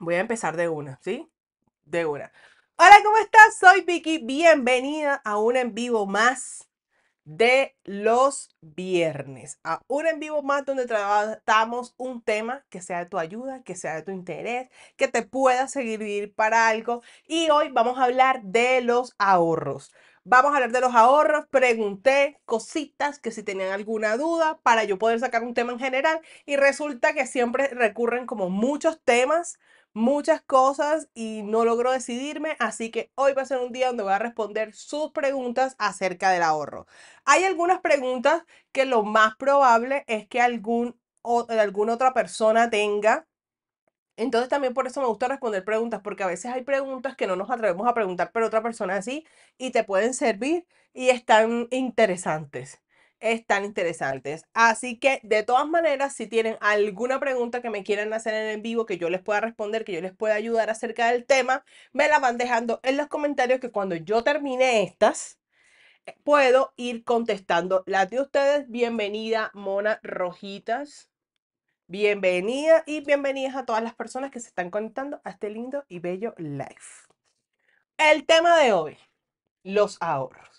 Voy a empezar de una, ¿sí? De una. Hola, ¿cómo estás? Soy Vicky. Bienvenida a un en vivo más de los viernes. A un en vivo más donde tratamos un tema que sea de tu ayuda, que sea de tu interés, que te pueda servir para algo. Y hoy vamos a hablar de los ahorros. Vamos a hablar de los ahorros. Pregunté cositas que si tenían alguna duda para yo poder sacar un tema en general. Y resulta que siempre recurren como muchos temas muchas cosas y no logro decidirme, así que hoy va a ser un día donde voy a responder sus preguntas acerca del ahorro. Hay algunas preguntas que lo más probable es que algún alguna otra persona tenga. Entonces también por eso me gusta responder preguntas, porque a veces hay preguntas que no nos atrevemos a preguntar, pero otra persona sí, y te pueden servir y están interesantes están interesantes. Así que de todas maneras, si tienen alguna pregunta que me quieran hacer en el vivo, que yo les pueda responder, que yo les pueda ayudar acerca del tema, me la van dejando en los comentarios que cuando yo termine estas, eh, puedo ir contestando las de ustedes. Bienvenida, Mona Rojitas. Bienvenida y bienvenidas a todas las personas que se están conectando a este lindo y bello live. El tema de hoy, los ahorros.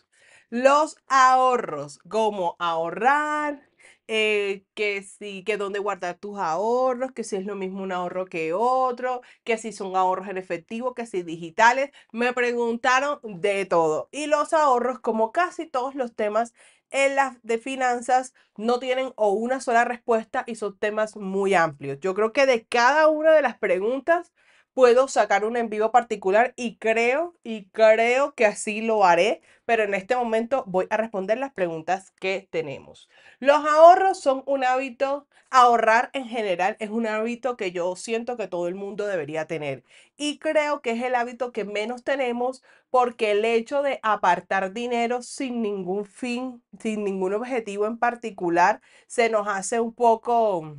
Los ahorros, como ahorrar, eh, que si, que dónde guardar tus ahorros, que si es lo mismo un ahorro que otro, que si son ahorros en efectivo, que si digitales. Me preguntaron de todo. Y los ahorros, como casi todos los temas en las de finanzas, no tienen o una sola respuesta y son temas muy amplios. Yo creo que de cada una de las preguntas puedo sacar un en particular y creo, y creo que así lo haré, pero en este momento voy a responder las preguntas que tenemos. Los ahorros son un hábito, ahorrar en general es un hábito que yo siento que todo el mundo debería tener y creo que es el hábito que menos tenemos porque el hecho de apartar dinero sin ningún fin, sin ningún objetivo en particular, se nos hace un poco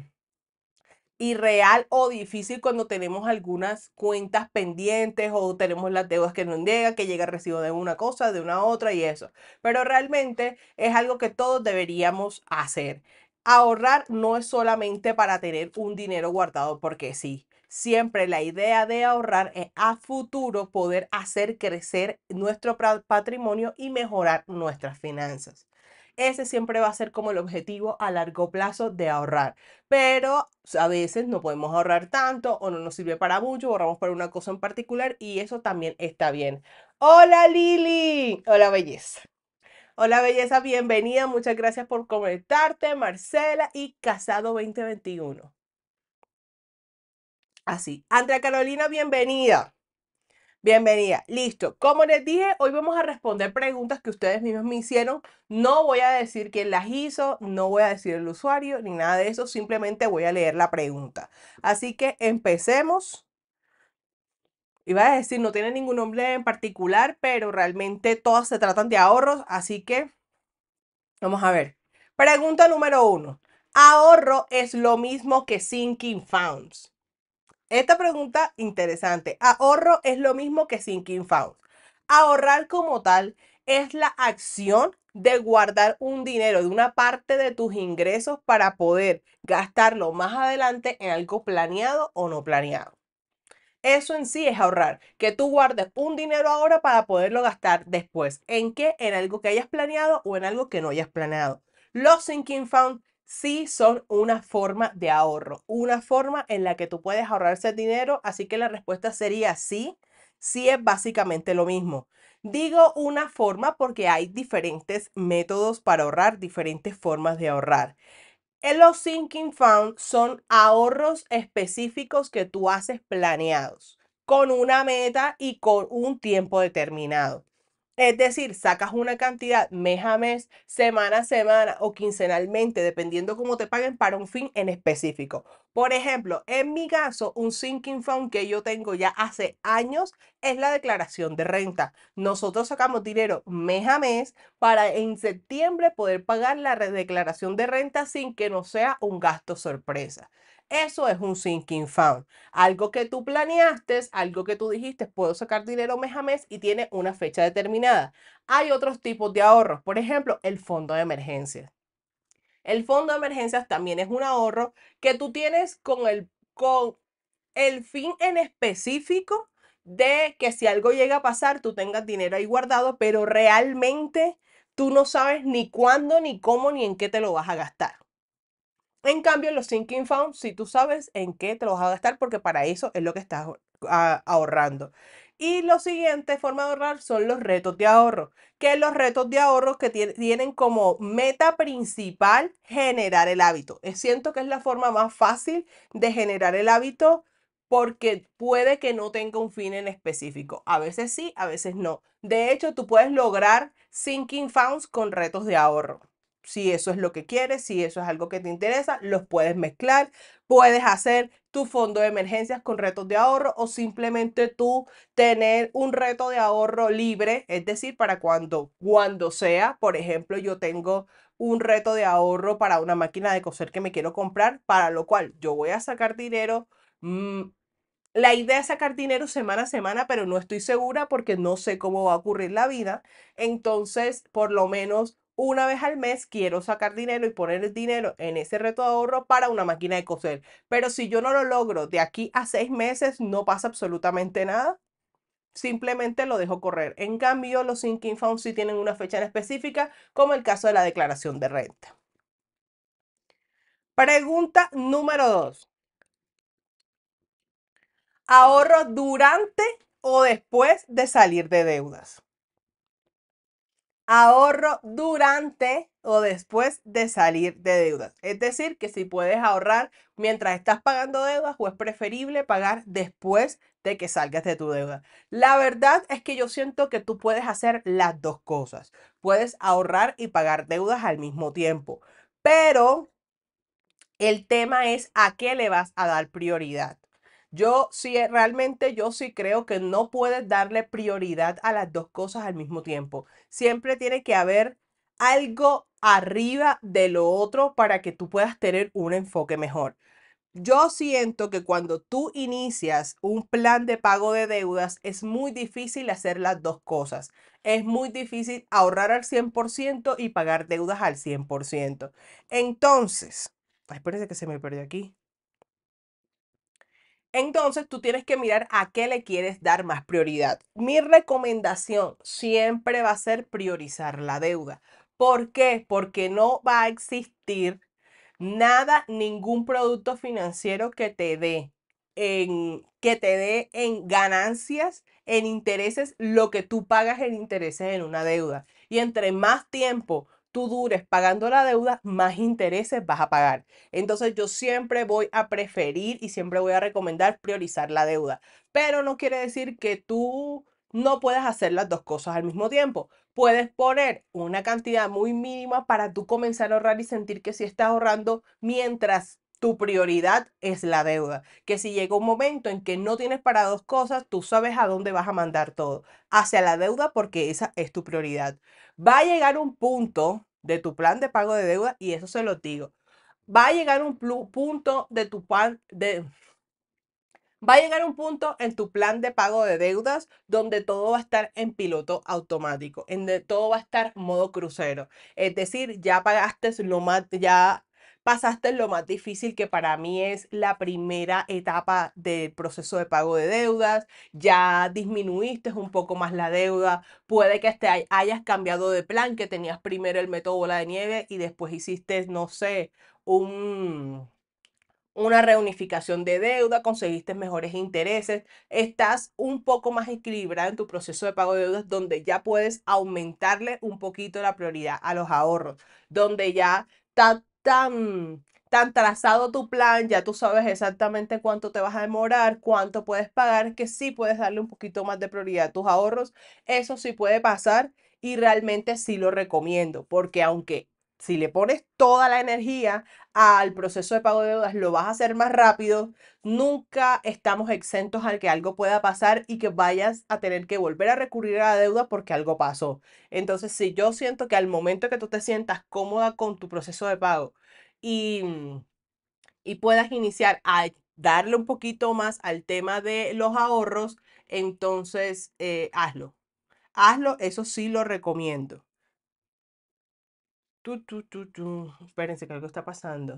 irreal o difícil cuando tenemos algunas cuentas pendientes o tenemos las deudas que no llegan, que llega recibo de una cosa, de una otra y eso. Pero realmente es algo que todos deberíamos hacer. Ahorrar no es solamente para tener un dinero guardado porque sí. Siempre la idea de ahorrar es a futuro poder hacer crecer nuestro patrimonio y mejorar nuestras finanzas ese siempre va a ser como el objetivo a largo plazo de ahorrar. Pero a veces no podemos ahorrar tanto o no nos sirve para mucho, ahorramos para una cosa en particular y eso también está bien. Hola Lili, hola belleza. Hola belleza, bienvenida, muchas gracias por comentarte, Marcela y Casado 2021. Así, Andrea Carolina, bienvenida. Bienvenida. Listo. Como les dije, hoy vamos a responder preguntas que ustedes mismos me hicieron. No voy a decir quién las hizo, no voy a decir el usuario, ni nada de eso. Simplemente voy a leer la pregunta. Así que empecemos. Iba a decir, no tiene ningún nombre en particular, pero realmente todas se tratan de ahorros. Así que vamos a ver. Pregunta número uno. ¿Ahorro es lo mismo que sinking funds? Esta pregunta interesante. Ahorro es lo mismo que sinking fund. Ahorrar como tal es la acción de guardar un dinero de una parte de tus ingresos para poder gastarlo más adelante en algo planeado o no planeado. Eso en sí es ahorrar, que tú guardes un dinero ahora para poderlo gastar después. ¿En qué? En algo que hayas planeado o en algo que no hayas planeado. Los sinking fund sí son una forma de ahorro, una forma en la que tú puedes ahorrarse dinero, así que la respuesta sería sí, sí es básicamente lo mismo. Digo una forma porque hay diferentes métodos para ahorrar, diferentes formas de ahorrar. En eh, los Sinking Fund son ahorros específicos que tú haces planeados, con una meta y con un tiempo determinado. Es decir, sacas una cantidad mes a mes, semana a semana o quincenalmente, dependiendo cómo te paguen para un fin en específico. Por ejemplo, en mi caso, un sinking fund que yo tengo ya hace años es la declaración de renta. Nosotros sacamos dinero mes a mes para en septiembre poder pagar la declaración de renta sin que no sea un gasto sorpresa. Eso es un sinking fund. Algo que tú planeaste, algo que tú dijiste, puedo sacar dinero mes a mes y tiene una fecha determinada. Hay otros tipos de ahorros, por ejemplo, el fondo de emergencias. El fondo de emergencias también es un ahorro que tú tienes con el, con el fin en específico de que si algo llega a pasar, tú tengas dinero ahí guardado, pero realmente tú no sabes ni cuándo, ni cómo, ni en qué te lo vas a gastar. En cambio, los sinking funds, si tú sabes en qué te lo vas a gastar, porque para eso es lo que estás ah, ahorrando. Y la siguiente forma de ahorrar son los retos de ahorro, que los retos de ahorro que tienen como meta principal generar el hábito. Siento que es la forma más fácil de generar el hábito porque puede que no tenga un fin en específico. A veces sí, a veces no. De hecho, tú puedes lograr sinking funds con retos de ahorro si eso es lo que quieres, si eso es algo que te interesa, los puedes mezclar, puedes hacer tu fondo de emergencias con retos de ahorro o simplemente tú tener un reto de ahorro libre, es decir, para cuando, cuando sea, por ejemplo, yo tengo un reto de ahorro para una máquina de coser que me quiero comprar, para lo cual yo voy a sacar dinero. Mm, la idea es sacar dinero semana a semana, pero no estoy segura porque no sé cómo va a ocurrir la vida. Entonces, por lo menos una vez al mes quiero sacar dinero y poner el dinero en ese reto de ahorro para una máquina de coser. Pero si yo no lo logro de aquí a seis meses, no pasa absolutamente nada. Simplemente lo dejo correr. En cambio, los sinking funds sí tienen una fecha en específica, como el caso de la declaración de renta. Pregunta número dos. Ahorro durante o después de salir de deudas ahorro durante o después de salir de deudas. Es decir, que si puedes ahorrar mientras estás pagando deudas o es preferible pagar después de que salgas de tu deuda. La verdad es que yo siento que tú puedes hacer las dos cosas. Puedes ahorrar y pagar deudas al mismo tiempo. Pero el tema es a qué le vas a dar prioridad. Yo sí, eh, realmente yo sí creo que no puedes darle prioridad a las dos cosas al mismo tiempo. Siempre tiene que haber algo arriba de lo otro para que tú puedas tener un enfoque mejor. Yo siento que cuando tú inicias un plan de pago de deudas es muy difícil hacer las dos cosas. Es muy difícil ahorrar al 100% y pagar deudas al 100%. Entonces, espérense que se me perdió aquí. Entonces tú tienes que mirar a qué le quieres dar más prioridad. Mi recomendación siempre va a ser priorizar la deuda. ¿Por qué? Porque no va a existir nada, ningún producto financiero que te dé en, que te dé en ganancias, en intereses, lo que tú pagas en intereses en una deuda. Y entre más tiempo tú dures pagando la deuda, más intereses vas a pagar. Entonces yo siempre voy a preferir y siempre voy a recomendar priorizar la deuda. Pero no quiere decir que tú no puedas hacer las dos cosas al mismo tiempo. Puedes poner una cantidad muy mínima para tú comenzar a ahorrar y sentir que sí estás ahorrando mientras tu prioridad es la deuda. Que si llega un momento en que no tienes para dos cosas, tú sabes a dónde vas a mandar todo. Hacia la deuda porque esa es tu prioridad. Va a llegar un punto de tu plan de pago de deuda, y eso se lo digo, va a llegar un punto de tu plan de... Va a llegar un punto en tu plan de pago de deudas donde todo va a estar en piloto automático, en todo va a estar modo crucero. Es decir, ya pagaste lo más, ya pasaste lo más difícil que para mí es la primera etapa del proceso de pago de deudas, ya disminuiste un poco más la deuda, puede que te hayas cambiado de plan, que tenías primero el método bola de nieve y después hiciste, no sé, un una reunificación de deuda, conseguiste mejores intereses, estás un poco más equilibrado en tu proceso de pago de deudas, donde ya puedes aumentarle un poquito la prioridad a los ahorros, donde ya está tan, tan trazado tu plan, ya tú sabes exactamente cuánto te vas a demorar, cuánto puedes pagar, que sí puedes darle un poquito más de prioridad a tus ahorros. Eso sí puede pasar y realmente sí lo recomiendo, porque aunque si le pones toda la energía al proceso de pago de deudas, lo vas a hacer más rápido. Nunca estamos exentos al que algo pueda pasar y que vayas a tener que volver a recurrir a la deuda porque algo pasó. Entonces, si yo siento que al momento que tú te sientas cómoda con tu proceso de pago y, mm, puedas iniciar a darle un poquito más al tema de los ahorros, entonces eh, hazlo. Hazlo, eso sí lo recomiendo. Tut tu, Espérense que algo está pasando.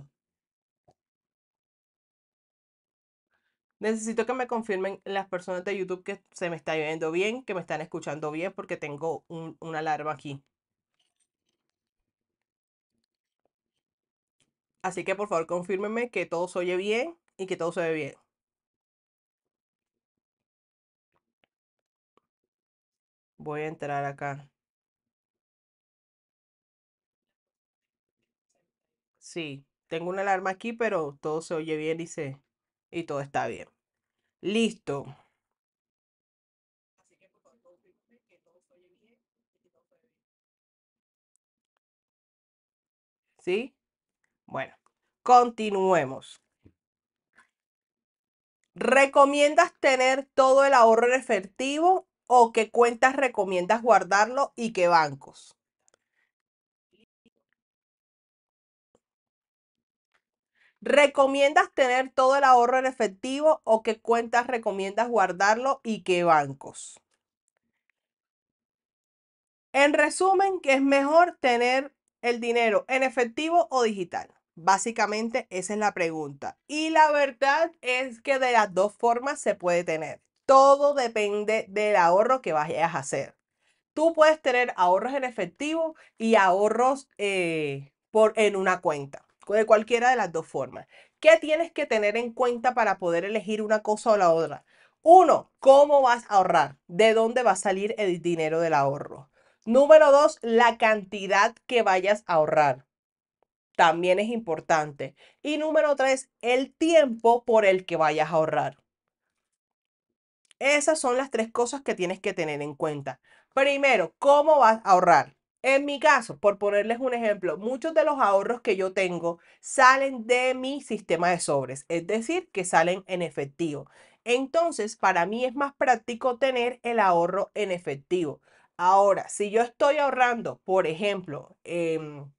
Necesito que me confirmen las personas de YouTube que se me está viendo bien, que me están escuchando bien, porque tengo una alarma aquí. Así que por favor confírmenme que todo se oye bien y que todo se ve bien. Voy a entrar acá. Sí, tengo una alarma aquí, pero todo se oye bien y, se, y todo está bien. Listo. ¿Sí? Bueno, continuemos. ¿Recomiendas tener todo el ahorro en efectivo o qué cuentas recomiendas guardarlo y qué bancos? ¿Recomiendas tener todo el ahorro en efectivo o qué cuentas recomiendas guardarlo y qué bancos? En resumen, ¿qué es mejor tener el dinero en efectivo o digital. Básicamente esa es la pregunta. Y la verdad es que de las dos formas se puede tener. Todo depende del ahorro que vayas a hacer. Tú puedes tener ahorros en efectivo y ahorros eh, por, en una cuenta de cualquiera de las dos formas. ¿Qué tienes que tener en cuenta para poder elegir una cosa o la otra? Uno, ¿cómo vas a ahorrar? ¿De dónde va a salir el dinero del ahorro? Número dos, la cantidad que vayas a ahorrar. También es importante. Y número tres, el tiempo por el que vayas a ahorrar. Esas son las tres cosas que tienes que tener en cuenta. Primero, ¿cómo vas a ahorrar? En mi caso, por ponerles un ejemplo, muchos de los ahorros que yo tengo salen de mi sistema de sobres, es decir, que salen en efectivo. Entonces, para mí es más práctico tener el ahorro en efectivo. Ahora, si yo estoy ahorrando, por ejemplo, em,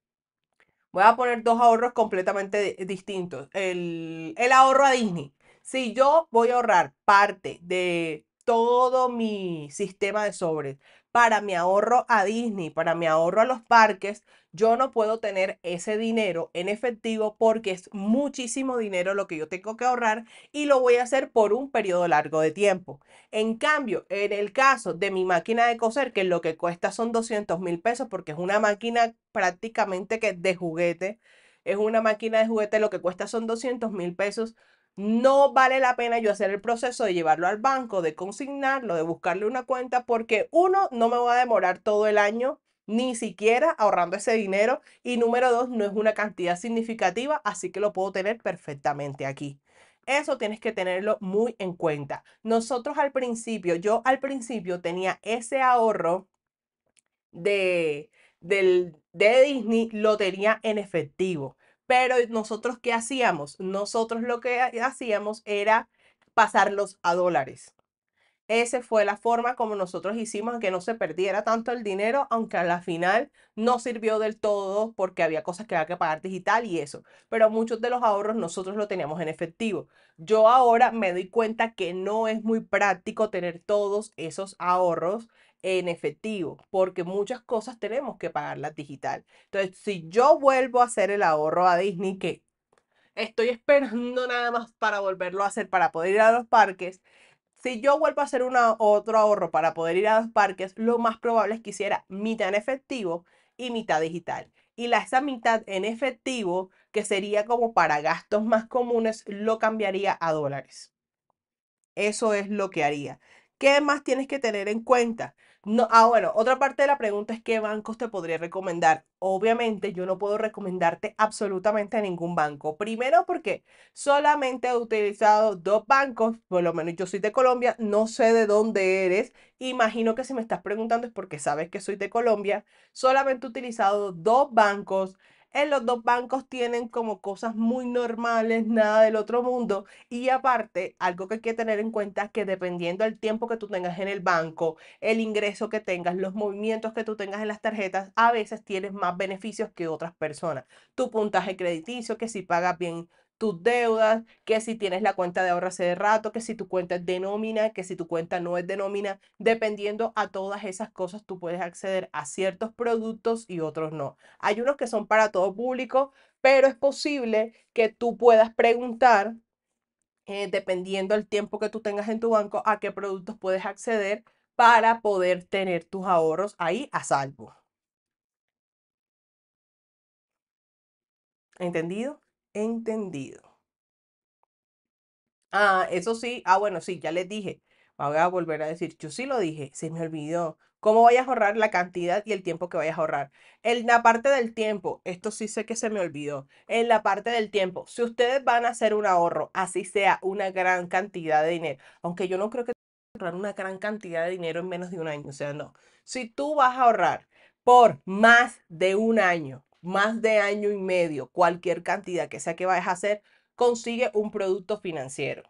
voy a poner dos ahorros completamente distintos. El, el ahorro a Disney. Si yo voy a ahorrar parte de todo mi sistema de sobres para mi ahorro a Disney, para mi ahorro a los parques, yo no puedo tener ese dinero en efectivo porque es muchísimo dinero lo que yo tengo que ahorrar y lo voy a hacer por un periodo largo de tiempo. En cambio, en el caso de mi máquina de coser, que lo que cuesta son 200 mil pesos porque es una máquina prácticamente que de juguete, es una máquina de juguete, lo que cuesta son 200 mil pesos no vale la pena yo hacer el proceso de llevarlo al banco, de consignarlo, de buscarle una cuenta, porque uno, no me va a demorar todo el año ni siquiera ahorrando ese dinero y número dos, no es una cantidad significativa, así que lo puedo tener perfectamente aquí. Eso tienes que tenerlo muy en cuenta. Nosotros al principio, yo al principio tenía ese ahorro de, de Disney, lo tenía en efectivo. Pero nosotros, ¿qué hacíamos? Nosotros lo que hacíamos era pasarlos a dólares. Esa fue la forma como nosotros hicimos que no se perdiera tanto el dinero, aunque a la final no sirvió del todo porque había cosas que había que pagar digital y eso. Pero muchos de los ahorros nosotros lo teníamos en efectivo. Yo ahora me doy cuenta que no es muy práctico tener todos esos ahorros en efectivo, porque muchas cosas tenemos que pagarlas digital. Entonces, si yo vuelvo a hacer el ahorro a Disney, que estoy esperando nada más para volverlo a hacer, para poder ir a los parques, si yo vuelvo a hacer una, otro ahorro para poder ir a los parques, lo más probable es que hiciera mitad en efectivo y mitad digital. Y la, esa mitad en efectivo, que sería como para gastos más comunes, lo cambiaría a dólares. Eso es lo que haría. ¿Qué más tienes que tener en cuenta? ah, bueno, otra parte de la pregunta es qué bancos te podría recomendar. Obviamente yo no puedo recomendarte absolutamente ningún banco. Primero porque solamente he utilizado dos bancos, por lo menos yo soy de Colombia, no sé de dónde eres. Imagino que si me estás preguntando es porque sabes que soy de Colombia. Solamente he utilizado dos bancos en los dos bancos tienen como cosas muy normales, nada del otro mundo. Y aparte, algo que hay que tener en cuenta es que dependiendo del tiempo que tú tengas en el banco, el ingreso que tengas, los movimientos que tú tengas en las tarjetas, a veces tienes más beneficios que otras personas. Tu puntaje crediticio, que si pagas bien tus deudas, que si tienes la cuenta de ahorro hace rato, que si tu cuenta es de nómina, que si tu cuenta no es de nómina, dependiendo a todas esas cosas tú puedes acceder a ciertos productos y otros no. Hay unos que son para todo público, pero es posible que tú puedas preguntar, eh, dependiendo del tiempo que tú tengas en tu banco, a qué productos puedes acceder para poder tener tus ahorros ahí a salvo. ¿Entendido? entendido. Ah, eso sí, ah, bueno, sí, ya les dije. Voy a volver a decir, yo sí lo dije, se me olvidó. ¿Cómo vayas a ahorrar la cantidad y el tiempo que vayas a ahorrar? En la parte del tiempo, esto sí sé que se me olvidó. En la parte del tiempo, si ustedes van a hacer un ahorro, así sea una gran cantidad de dinero, aunque yo no creo que ahorrar una gran cantidad de dinero en menos de un año, o sea, no. Si tú vas a ahorrar por más de un año, más de año y medio, cualquier cantidad que sea que vayas a hacer, consigue un producto financiero.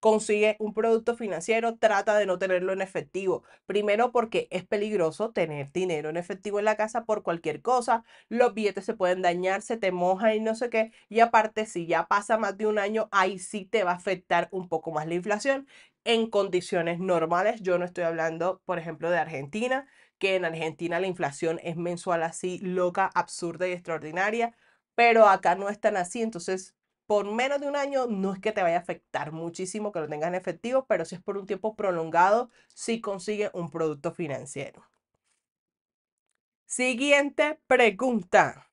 Consigue un producto financiero, trata de no tenerlo en efectivo. Primero porque es peligroso tener dinero en efectivo en la casa por cualquier cosa. Los billetes se pueden dañar, se te moja y no sé qué. Y aparte, si ya pasa más de un año, ahí sí te va a afectar un poco más la inflación en condiciones normales. Yo no estoy hablando, por ejemplo, de Argentina, que en Argentina la inflación es mensual así, loca, absurda y extraordinaria, pero acá no es tan así, entonces por menos de un año no es que te vaya a afectar muchísimo que lo tengas en efectivo, pero si es por un tiempo prolongado, sí consigue un producto financiero. Siguiente pregunta.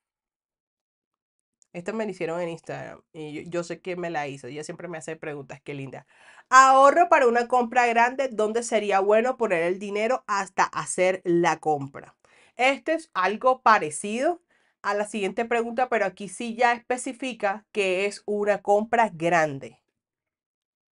Esta me la hicieron en Instagram y yo, sé que me la hizo. Ella siempre me hace preguntas, qué linda. Ahorro para una compra grande, ¿dónde sería bueno poner el dinero hasta hacer la compra? Este es algo parecido a la siguiente pregunta, pero aquí sí ya especifica que es una compra grande.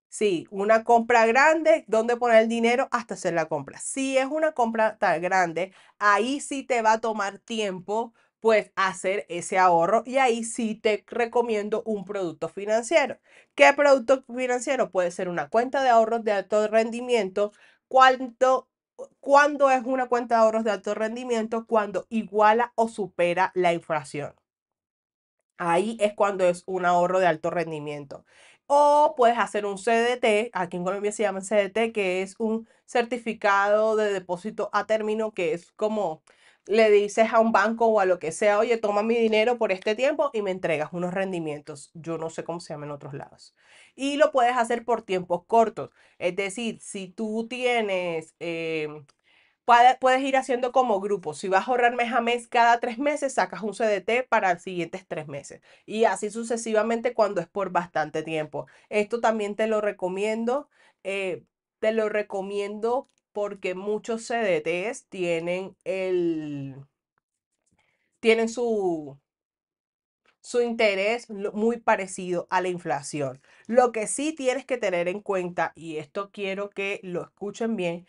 Sí, una compra grande, ¿dónde poner el dinero hasta hacer la compra? Si es una compra tan grande, ahí sí te va a tomar tiempo Puedes hacer ese ahorro y ahí sí te recomiendo un producto financiero. ¿Qué producto financiero? Puede ser una cuenta de ahorros de alto rendimiento. ¿Cuándo cuando es una cuenta de ahorros de alto rendimiento, cuando iguala o supera la inflación. Ahí es cuando es un ahorro de alto rendimiento. O puedes hacer un CDT, aquí en Colombia se llama CDT, que es un certificado de depósito a término, que es como le dices a un banco o a lo que sea, oye, toma mi dinero por este tiempo y me entregas unos rendimientos. Yo no sé cómo se llama en otros lados. Y lo puedes hacer por tiempos cortos. Es decir, si tú tienes, em, puedes ir haciendo como grupo. Si vas a ahorrar mes a mes, cada tres meses sacas un CDT para los siguientes tres meses. Y así sucesivamente cuando es por bastante tiempo. Esto también te lo recomiendo. Eh, te lo recomiendo porque muchos CDTs tienen el tienen su su interés muy parecido a la inflación. Lo que sí tienes que tener en cuenta, y esto quiero que lo escuchen bien,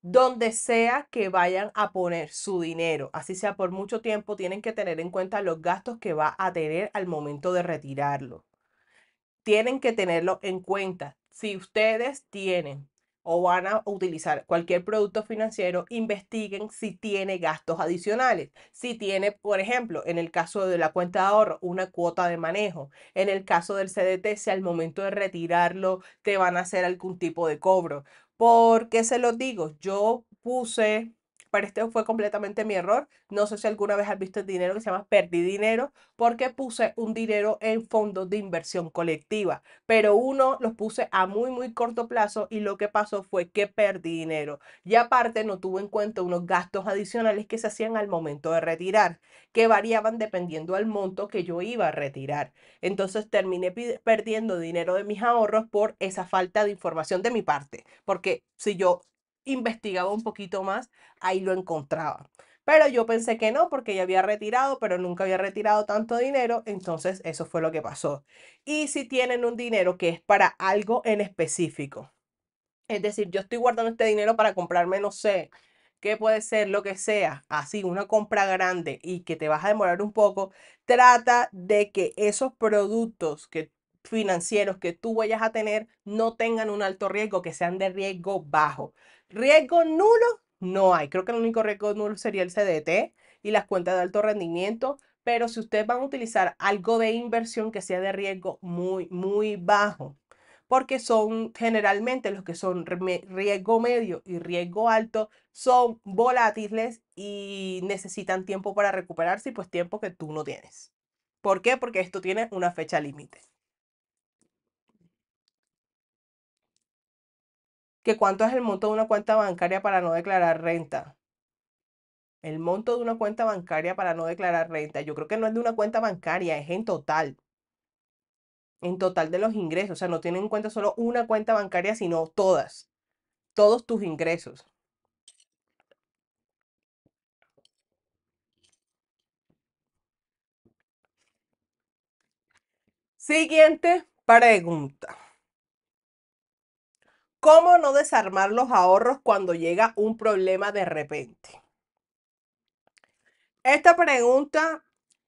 donde sea que vayan a poner su dinero, así sea por mucho tiempo, tienen que tener en cuenta los gastos que va a tener al momento de retirarlo. Tienen que tenerlo en cuenta. Si ustedes tienen o van a utilizar cualquier producto financiero, investiguen si tiene gastos adicionales. Si tiene, por ejemplo, en el caso de la cuenta de ahorro, una cuota de manejo. En el caso del CDT, si al momento de retirarlo te van a hacer algún tipo de cobro. ¿Por qué se los digo? Yo puse pero este fue completamente mi error. No sé si alguna vez has visto el dinero que se llama perdí dinero, porque puse un dinero en fondos de inversión colectiva, pero uno los puse a muy, muy corto plazo y lo que pasó fue que perdí dinero. Y aparte no tuve en cuenta unos gastos adicionales que se hacían al momento de retirar, que variaban dependiendo al monto que yo iba a retirar. Entonces terminé perdiendo dinero de mis ahorros por esa falta de información de mi parte, porque si yo investigaba un poquito más, ahí lo encontraba. Pero yo pensé que no, porque ya había retirado, pero nunca había retirado tanto dinero, entonces eso fue lo que pasó. Y si tienen un dinero que es para algo en específico, es decir, yo estoy guardando este dinero para comprarme, no sé, qué puede ser, lo que sea, así ah, una compra grande y que te vas a demorar un poco, trata de que esos productos que financieros que tú vayas a tener no tengan un alto riesgo, que sean de riesgo bajo. Riesgo nulo no hay. Creo que el único riesgo nulo sería el CDT y las cuentas de alto rendimiento. Pero si ustedes van a utilizar algo de inversión que sea de riesgo muy, muy bajo, porque son generalmente los que son riesgo medio y riesgo alto, son volátiles y necesitan tiempo para recuperarse y pues tiempo que tú no tienes. ¿Por qué? Porque esto tiene una fecha límite. que cuánto es el monto de una cuenta bancaria para no declarar renta. El monto de una cuenta bancaria para no declarar renta. Yo creo que no es de una cuenta bancaria, es en total. En total de los ingresos. O sea, no tienen en cuenta solo una cuenta bancaria, sino todas. Todos tus ingresos. Siguiente pregunta. ¿Cómo no desarmar los ahorros cuando llega un problema de repente? Esta pregunta,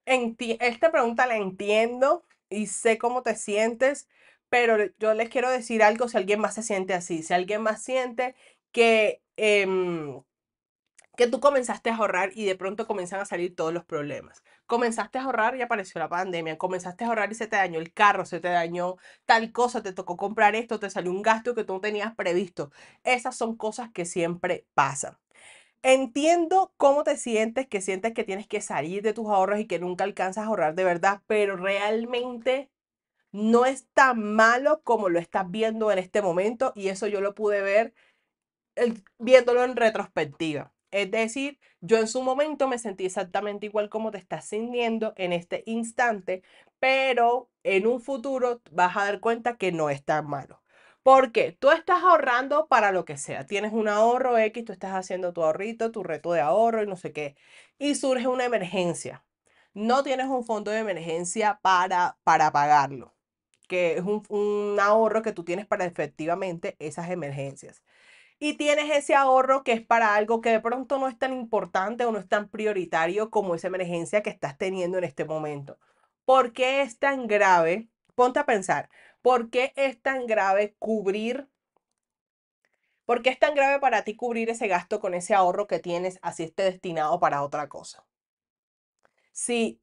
esta pregunta la entiendo y sé cómo te sientes, pero yo les quiero decir algo si alguien más se siente así, si alguien más siente que em, que tú comenzaste a ahorrar y de pronto comienzan a salir todos los problemas. Comenzaste a ahorrar y apareció la pandemia, comenzaste a ahorrar y se te dañó el carro, se te dañó tal cosa, te tocó comprar esto, te salió un gasto que tú no tenías previsto. Esas son cosas que siempre pasan. Entiendo cómo te sientes, que sientes que tienes que salir de tus ahorros y que nunca alcanzas a ahorrar de verdad, pero realmente no es tan malo como lo estás viendo en este momento y eso yo lo pude ver viéndolo en retrospectiva es decir, yo en su momento me sentí exactamente igual como te estás sintiendo en este instante, pero en un futuro vas a dar cuenta que no es tan malo. Porque tú estás ahorrando para lo que sea. Tienes un ahorro X, tú estás haciendo tu ahorrito, tu reto de ahorro y no sé qué. Y surge una emergencia. No tienes un fondo de emergencia para, para pagarlo, que es un ahorro que tú tienes para efectivamente esas emergencias y tienes ese ahorro que es para algo que de pronto no es tan importante o no es tan prioritario como esa emergencia que estás teniendo en este momento. ¿Por qué es tan grave? Ponte a pensar, ¿por qué es tan grave cubrir? ¿Por qué es tan grave para ti cubrir ese gasto con ese ahorro que tienes, así esté destinado para otra cosa? Si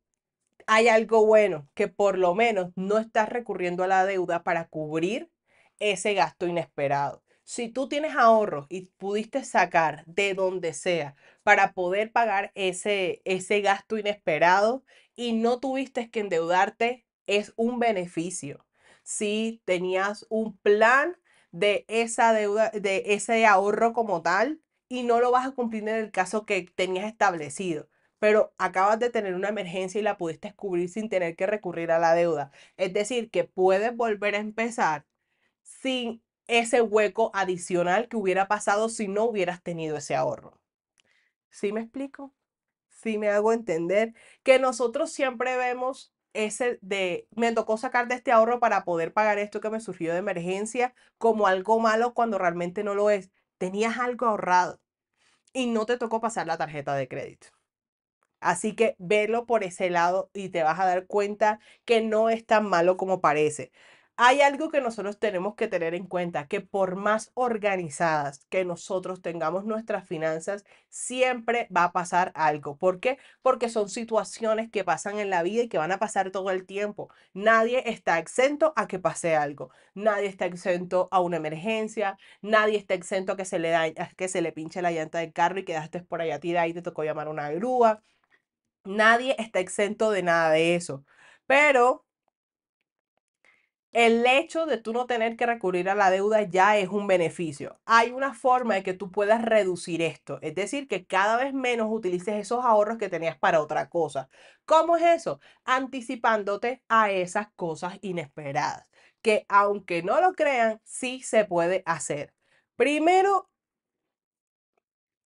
hay algo bueno, que por lo menos no estás recurriendo a la deuda para cubrir ese gasto inesperado. Si tú tienes ahorros y pudiste sacar de donde sea para poder pagar ese, ese gasto inesperado y no tuviste que endeudarte, es un beneficio. Si tenías un plan de esa deuda, de ese ahorro como tal, y no lo vas a cumplir en el caso que tenías establecido, pero acabas de tener una emergencia y la pudiste cubrir sin tener que recurrir a la deuda. Es decir, que puedes volver a empezar sin ese hueco adicional que hubiera pasado si no hubieras tenido ese ahorro. ¿Sí me explico? ¿Sí me hago entender? Que nosotros siempre vemos ese de, me tocó sacar de este ahorro para poder pagar esto que me surgió de emergencia como algo malo cuando realmente no lo es. Tenías algo ahorrado y no te tocó pasar la tarjeta de crédito. Así que velo por ese lado y te vas a dar cuenta que no es tan malo como parece. Hay algo que nosotros tenemos que tener en cuenta, que por más organizadas que nosotros tengamos nuestras finanzas, siempre va a pasar algo. ¿Por qué? Porque son situaciones que pasan en la vida y que van a pasar todo el tiempo. Nadie está exento a que pase algo. Nadie está exento a una emergencia. Nadie está exento a que se le, pinche la llanta del carro y quedaste por allá tirada y te tocó llamar una grúa. Nadie está exento de nada de eso. Pero el hecho de tú no tener que recurrir a la deuda ya es un beneficio. Hay una forma de que tú puedas reducir esto, es decir, que cada vez menos utilices esos ahorros que tenías para otra cosa. ¿Cómo es eso? Anticipándote a esas cosas inesperadas, que aunque no lo crean, sí se puede hacer. Primero,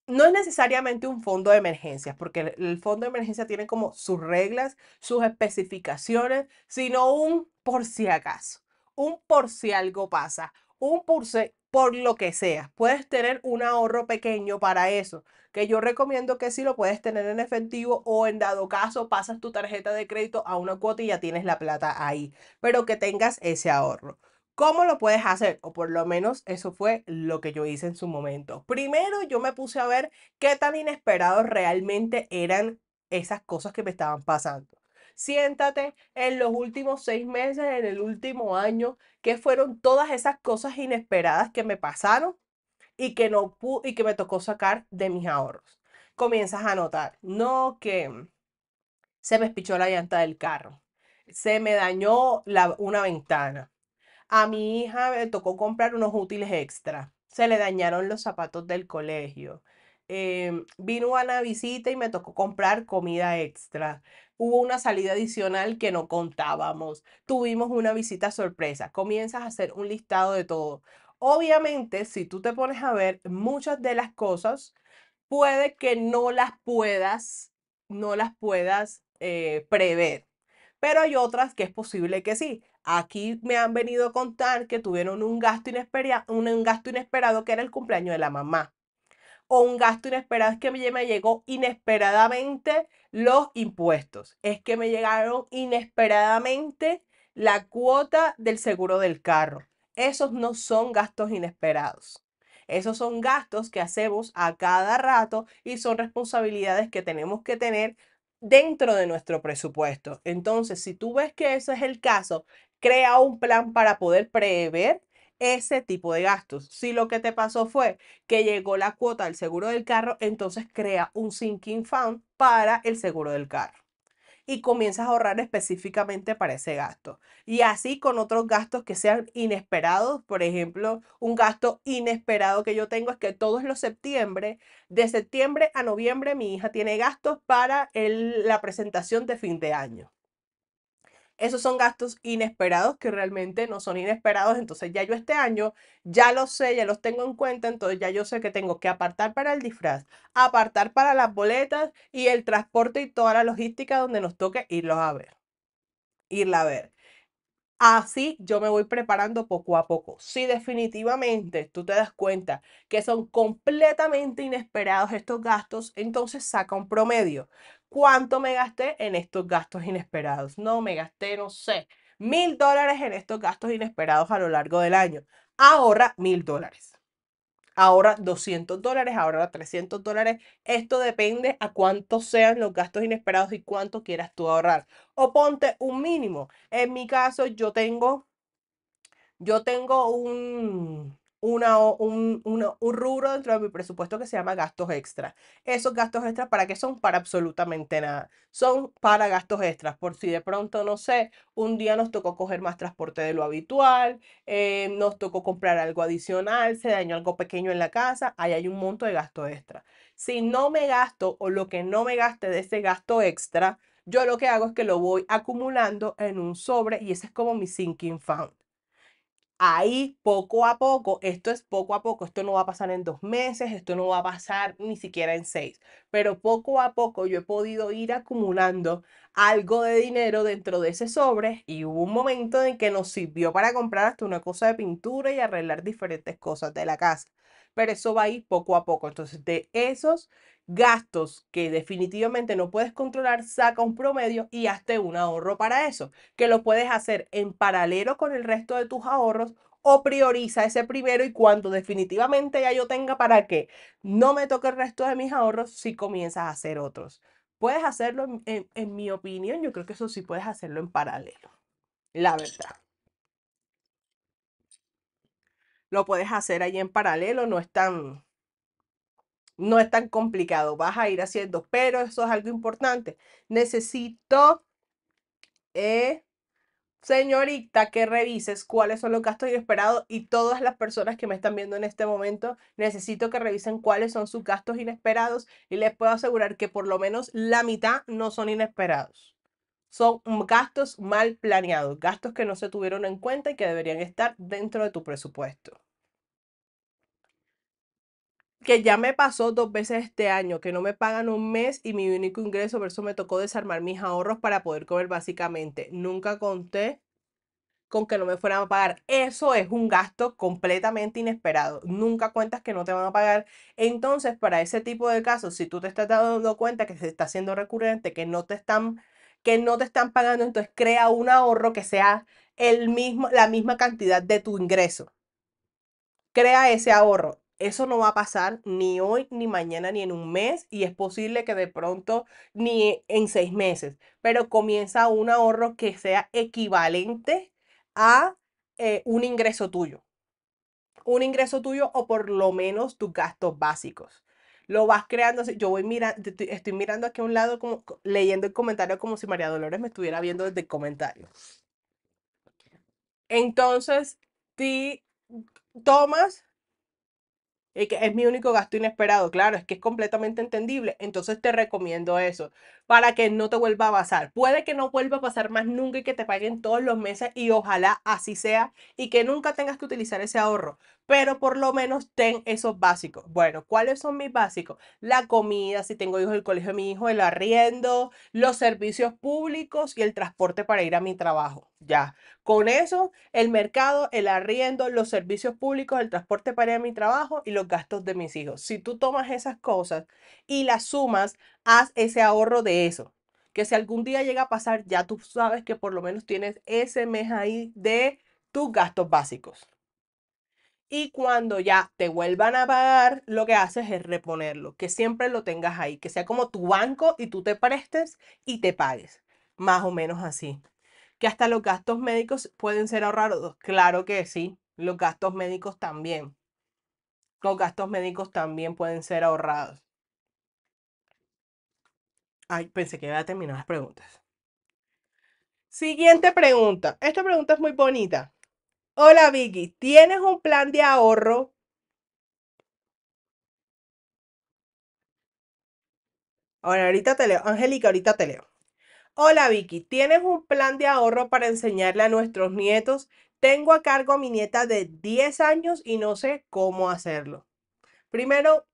no es necesariamente un fondo de emergencias, porque el fondo de emergencia tiene como sus reglas, sus especificaciones, sino un por si acaso, un por si algo pasa, un por si, por lo que sea. Puedes tener un ahorro pequeño para eso, que yo recomiendo que si sí lo puedes tener en efectivo o en dado caso pasas tu tarjeta de crédito a una cuota y ya tienes la plata ahí, pero que tengas ese ahorro. ¿Cómo lo puedes hacer? O por lo menos eso fue lo que yo hice en su momento. Primero yo me puse a ver qué tan inesperados realmente eran esas cosas que me estaban pasando. Siéntate en los últimos seis meses, en el último año, qué fueron todas esas cosas inesperadas que me pasaron y que, no y que me tocó sacar de mis ahorros. Comienzas a notar, no que se me espichó la llanta del carro, se me dañó la, una ventana, a mi hija me tocó comprar unos útiles extra, se le dañaron los zapatos del colegio, Em, vino una visita y me tocó comprar comida extra. Hubo una salida adicional que no contábamos. Tuvimos una visita sorpresa. Comienzas a hacer un listado de todo. Obviamente, si tú te pones a ver muchas de las cosas, puede que no las puedas, no las puedas eh, prever. Pero hay otras que es posible que sí. Aquí me han venido a contar que tuvieron un gasto, un gasto inesperado que era el cumpleaños de la mamá o un gasto inesperado es que me llegó inesperadamente los impuestos, es que me llegaron inesperadamente la cuota del seguro del carro. Esos no son gastos inesperados. Esos son gastos que hacemos a cada rato y son responsabilidades que tenemos que tener dentro de nuestro presupuesto. Entonces, si tú ves que ese es el caso, crea un plan para poder prever ese tipo de gastos. Si lo que te pasó fue que llegó la cuota del seguro del carro, entonces crea un sinking fund para el seguro del carro y comienzas a ahorrar específicamente para ese gasto. Y así con otros gastos que sean inesperados, por ejemplo, un gasto inesperado que yo tengo es que todos los septiembre, de septiembre a noviembre, mi hija tiene gastos para la presentación de fin de año. Esos son gastos inesperados que realmente no son inesperados. Entonces ya yo este año ya los sé, ya los tengo en cuenta. Entonces ya yo sé que tengo que apartar para el disfraz, apartar para las boletas y el transporte y toda la logística donde nos toque irlos a ver. Irla a ver. Así yo me voy preparando poco a poco. Si definitivamente tú te das cuenta que son completamente inesperados estos gastos, entonces saca un promedio cuánto me gasté en estos gastos inesperados. No, me gasté, no sé, mil dólares en estos gastos inesperados a lo largo del año. Ahora, mil dólares. Ahora 200 dólares, ahora 300 dólares. Esto depende a cuántos sean los gastos inesperados y cuánto quieras tú ahorrar. O ponte un mínimo. En mi caso, yo tengo, yo tengo un, una, un, un, rubro dentro de mi presupuesto que se llama gastos extras. Esos gastos extras, ¿para qué son? Para absolutamente nada. Son para gastos extras, por si de pronto, no sé, un día nos tocó coger más transporte de lo habitual, eh, nos tocó comprar algo adicional, se dañó algo pequeño en la casa, ahí hay un monto de gasto extra. Si no me gasto o lo que no me gaste de ese gasto extra, yo lo que hago es que lo voy acumulando en un sobre y ese es como mi sinking fund ahí poco a poco, esto es poco a poco, esto no va a pasar en dos meses, esto no va a pasar ni siquiera en seis, pero poco a poco yo he podido ir acumulando algo de dinero dentro de ese sobre y hubo un momento en que nos sirvió para comprar hasta una cosa de pintura y arreglar diferentes cosas de la casa, pero eso va a ir poco a poco, entonces de esos gastos que definitivamente no puedes controlar, saca un promedio y hazte un ahorro para eso, que lo puedes hacer en paralelo con el resto de tus ahorros o prioriza ese primero y cuando definitivamente ya yo tenga para que no me toque el resto de mis ahorros, si comienzas a hacer otros. Puedes hacerlo, en, en mi opinión, yo creo que eso sí puedes hacerlo en paralelo, la verdad lo puedes hacer ahí en paralelo, no es tan, no es tan complicado, vas a ir haciendo, pero eso es algo importante. Necesito, eh, señorita, que revises cuáles son los gastos inesperados y todas las personas que me están viendo en este momento, necesito que revisen cuáles son sus gastos inesperados y les puedo asegurar que por lo menos la mitad no son inesperados. Son gastos mal planeados, gastos que no se tuvieron en cuenta y que deberían estar dentro de tu presupuesto que ya me pasó dos veces este año, que no me pagan un mes y mi único ingreso, por eso me tocó desarmar mis ahorros para poder comer básicamente. Nunca conté con que no me fueran a pagar. Eso es un gasto completamente inesperado. Nunca cuentas que no te van a pagar. Entonces, para ese tipo de casos, si tú te estás dando cuenta que se está haciendo recurrente, que no te están, que no te están pagando, entonces crea un ahorro que sea el mismo, la misma cantidad de tu ingreso. Crea ese ahorro eso no va a pasar ni hoy, ni mañana, ni en un mes y es posible que de pronto ni en seis meses, pero comienza un ahorro que sea equivalente a eh, un ingreso tuyo. Un ingreso tuyo o por lo menos tus gastos básicos lo vas creando. Yo voy mirando, estoy mirando aquí a un lado, como, leyendo el comentario como si María Dolores me estuviera viendo desde el comentario. Entonces, ti tomas es mi único gasto inesperado. Claro, es que es completamente entendible. Entonces te recomiendo eso para que no te vuelva a pasar. Puede que no vuelva a pasar más nunca y que te paguen todos los meses y ojalá así sea y que nunca tengas que utilizar ese ahorro pero por lo menos ten esos básicos. Bueno, ¿cuáles son mis básicos? La comida, si tengo hijos, el colegio de mi hijo, el arriendo, los servicios públicos y el transporte para ir a mi trabajo. Ya, con eso, el mercado, el arriendo, los servicios públicos, el transporte para ir a mi trabajo y los gastos de mis hijos. Si tú tomas esas cosas y las sumas, haz ese ahorro de eso que si algún día llega a pasar, ya tú sabes que por lo menos tienes ese mes ahí de tus gastos básicos. Y cuando ya te vuelvan a pagar, lo que haces es reponerlo, que siempre lo tengas ahí, que sea como tu banco y tú te prestes y te pagues, más o menos así. Que hasta los gastos médicos pueden ser ahorrados, claro que sí, los gastos médicos también. Los gastos médicos también pueden ser ahorrados. Ay, pensé que iba a terminar las preguntas. Siguiente pregunta. Esta pregunta es muy bonita. Hola Vicky, ¿tienes un plan de ahorro? Ahora, ahorita te leo. Angélica, ahorita te leo. Hola Vicky, ¿tienes un plan de ahorro para enseñarle a nuestros nietos? Tengo a cargo a mi nieta de 10 años y no sé cómo hacerlo. Primero,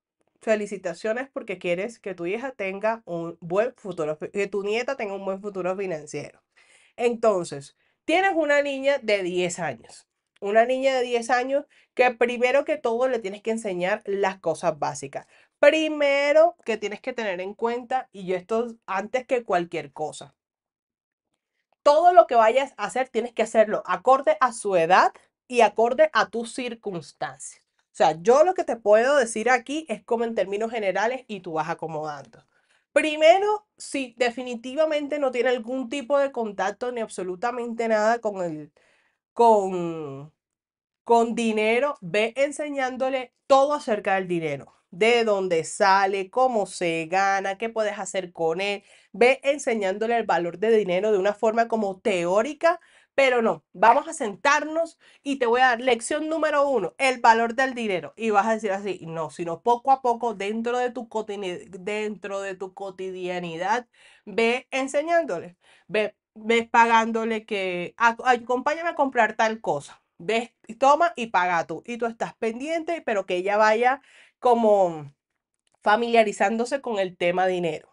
felicitaciones porque quieres que tu hija tenga un buen futuro, que tu nieta tenga un buen futuro financiero. Entonces, tienes una niña de 10 años una niña de 10 años que primero que todo le tienes que enseñar las cosas básicas. Primero que tienes que tener en cuenta, y esto antes que cualquier cosa, todo lo que vayas a hacer tienes que hacerlo acorde a su edad y acorde a tus circunstancias. O sea, yo lo que te puedo decir aquí es como en términos generales y tú vas acomodando. Primero, si definitivamente no tiene algún tipo de contacto ni absolutamente nada con el, con, con dinero, ve enseñándole todo acerca del dinero, de dónde sale, cómo se gana, qué puedes hacer con él. Ve enseñándole el valor de dinero de una forma como teórica, pero no, vamos a sentarnos y te voy a dar lección número uno, el valor del dinero. Y vas a decir así, no, sino poco a poco dentro de tu, dentro de tu cotidianidad, ve enseñándole, ve, ve pagándole que acompáñame a comprar tal cosa ves, toma y paga tú. Y tú estás pendiente, pero que ella vaya como familiarizándose con el tema dinero.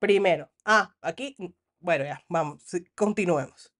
Primero, ah, aquí, mm, bueno, ya, vamos, continuemos.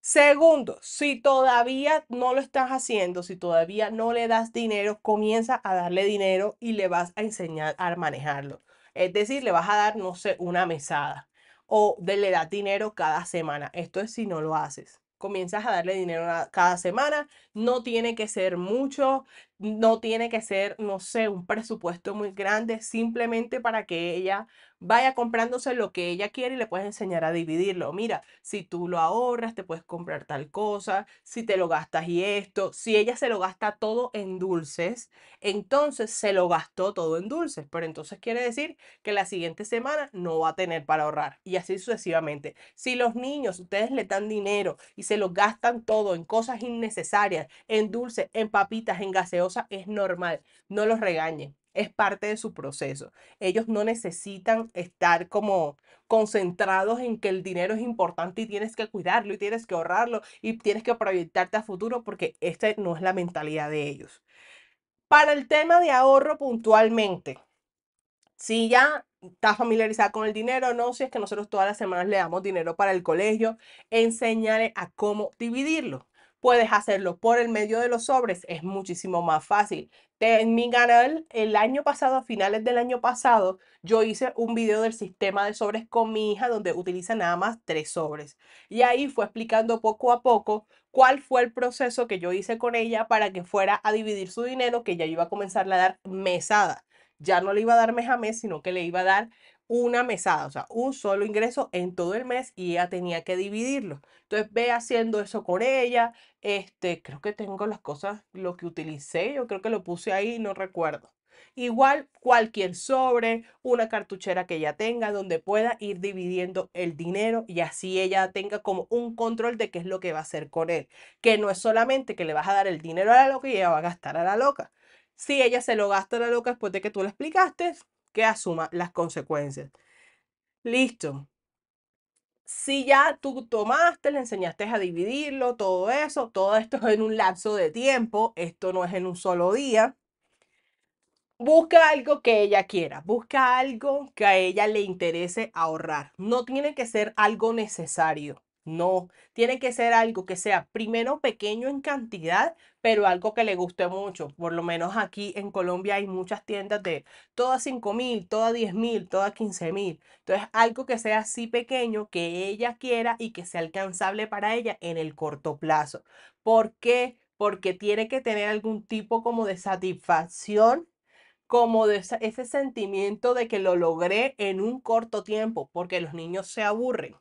Segundo, si todavía no lo estás haciendo, si todavía no le das dinero, comienza a darle dinero y le vas a enseñar a manejarlo. Es decir, le vas a dar, no sé, una mesada o le das dinero cada semana. Esto es si no lo haces comienzas a darle dinero cada semana. No tiene que ser mucho, no tiene que ser, no sé, un presupuesto muy grande, simplemente para que ella vaya comprándose lo que ella quiere y le puedes enseñar a dividirlo. Mira, si tú lo ahorras, te puedes comprar tal cosa, si te lo gastas y esto, si ella se lo gasta todo en dulces, entonces se lo gastó todo en dulces, pero entonces quiere decir que la siguiente semana no va a tener para ahorrar y así sucesivamente. Si los niños, ustedes le dan dinero y se lo gastan todo en cosas innecesarias, en dulces, en papitas, en gaseosa, es normal, no los regañen es parte de su proceso. Ellos no necesitan estar como concentrados en que el dinero es importante y tienes que cuidarlo y tienes que ahorrarlo y tienes que proyectarte a futuro porque esta no es la mentalidad de ellos. Para el tema de ahorro puntualmente, si ya estás familiarizada con el dinero, no, si es que nosotros todas las semanas le damos dinero para el colegio, enséñale a cómo dividirlo. Puedes hacerlo por el medio de los sobres, es muchísimo más fácil. En mi canal, el año pasado, a finales del año pasado, yo hice un video del sistema de sobres con mi hija donde utiliza nada más tres sobres. Y ahí fue explicando poco a poco cuál fue el proceso que yo hice con ella para que fuera a dividir su dinero, que ya iba a comenzarle a dar mesada. Ya no le iba a dar mes a mes, sino que le iba a dar una mesada, o sea, un solo ingreso en todo el mes y ella tenía que dividirlo. Entonces ve haciendo eso con ella. Este, creo que tengo las cosas, lo que utilicé, yo creo que lo puse ahí, no recuerdo. Igual cualquier sobre, una cartuchera que ella tenga donde pueda ir dividiendo el dinero y así ella tenga como un control de qué es lo que va a hacer con él. Que no es solamente que le vas a dar el dinero a la loca y ella va a gastar a la loca. Si ella se lo gasta a la loca después de que tú le explicaste, que asuma las consecuencias. Listo. Si ya tú tomaste, le enseñaste a dividirlo, todo eso, todo esto es en un lapso de tiempo, esto no es en un solo día. Busca algo que ella quiera, busca algo que a ella le interese ahorrar. No tiene que ser algo necesario. No, tiene que ser algo que sea primero pequeño en cantidad, pero algo que le guste mucho. Por lo menos aquí en Colombia hay muchas tiendas de todas 5 mil, todas 10 mil, todas 15 mil. Entonces, algo que sea así pequeño, que ella quiera y que sea alcanzable para ella en el corto plazo. ¿Por qué? Porque tiene que tener algún tipo como de satisfacción como de ese sentimiento de que lo logré en un corto tiempo, porque los niños se aburren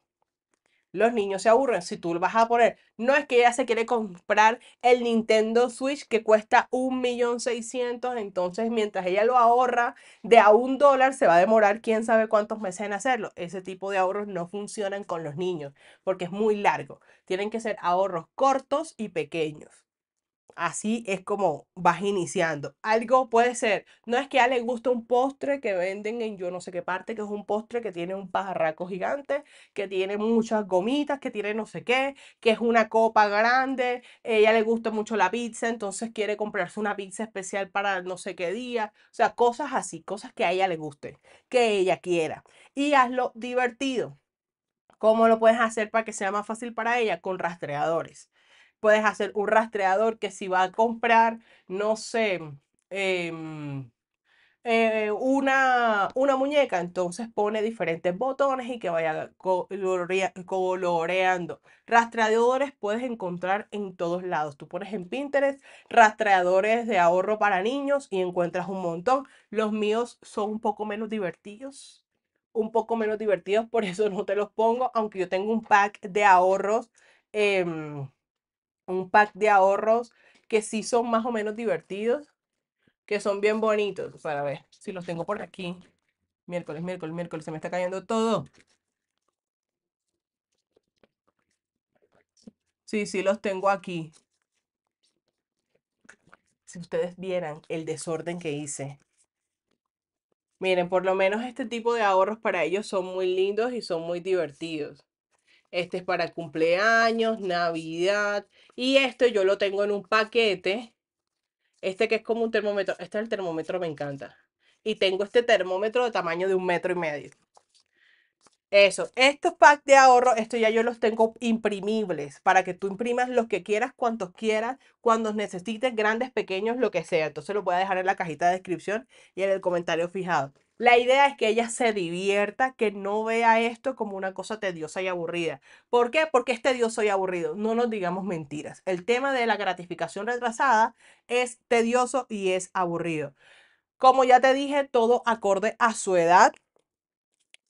los niños se aburren. Si tú vas a poner, no es que ella se quiere comprar el Nintendo Switch que cuesta 1.600.000, entonces mientras ella lo ahorra de a un dólar se va a demorar quién sabe cuántos meses en hacerlo. Ese tipo de ahorros no funcionan con los niños porque es muy largo. Tienen que ser ahorros cortos y pequeños así es como vas iniciando. Algo puede ser, no es que a le guste un postre que venden en yo no sé qué parte, que es un postre que tiene un pajarraco gigante, que tiene muchas gomitas, que tiene no sé qué, que es una copa grande, ella le gusta mucho la pizza, entonces quiere comprarse una pizza especial para no sé qué día, o sea, cosas así, cosas que a ella le guste, que ella quiera. Y hazlo divertido. ¿Cómo lo puedes hacer para que sea más fácil para ella? Con rastreadores puedes hacer un rastreador que si va a comprar, no sé, em, eh, una, una muñeca, entonces pone diferentes botones y que vaya coloreando. Rastreadores puedes encontrar en todos lados. Tú pones en Pinterest rastreadores de ahorro para niños y encuentras un montón. Los míos son un poco menos divertidos, un poco menos divertidos, por eso no te los pongo, aunque yo tengo un pack de ahorros. Em, un pack de ahorros que sí son más o menos divertidos, que son bien bonitos. Para ver si los tengo por aquí. Miércoles, miércoles, miércoles, se me está cayendo todo. Sí, sí, los tengo aquí. Si ustedes vieran el desorden que hice. Miren, por lo menos este tipo de ahorros para ellos son muy lindos y son muy divertidos este es para cumpleaños, Navidad, y esto yo lo tengo en un paquete, este que es como un termómetro, este es el termómetro, me encanta, y tengo este termómetro de tamaño de un metro y medio. Eso, estos packs de ahorro, esto ya yo los tengo imprimibles para que tú imprimas los que quieras, cuantos quieras, cuando necesites, grandes, pequeños, lo que sea. Entonces lo voy a dejar en la cajita de descripción y en el comentario fijado. La idea es que ella se divierta, que no vea esto como una cosa tediosa y aburrida. ¿Por qué? Porque es tedioso y aburrido. No nos digamos mentiras. El tema de la gratificación retrasada es tedioso y es aburrido. Como ya te dije, todo acorde a su edad.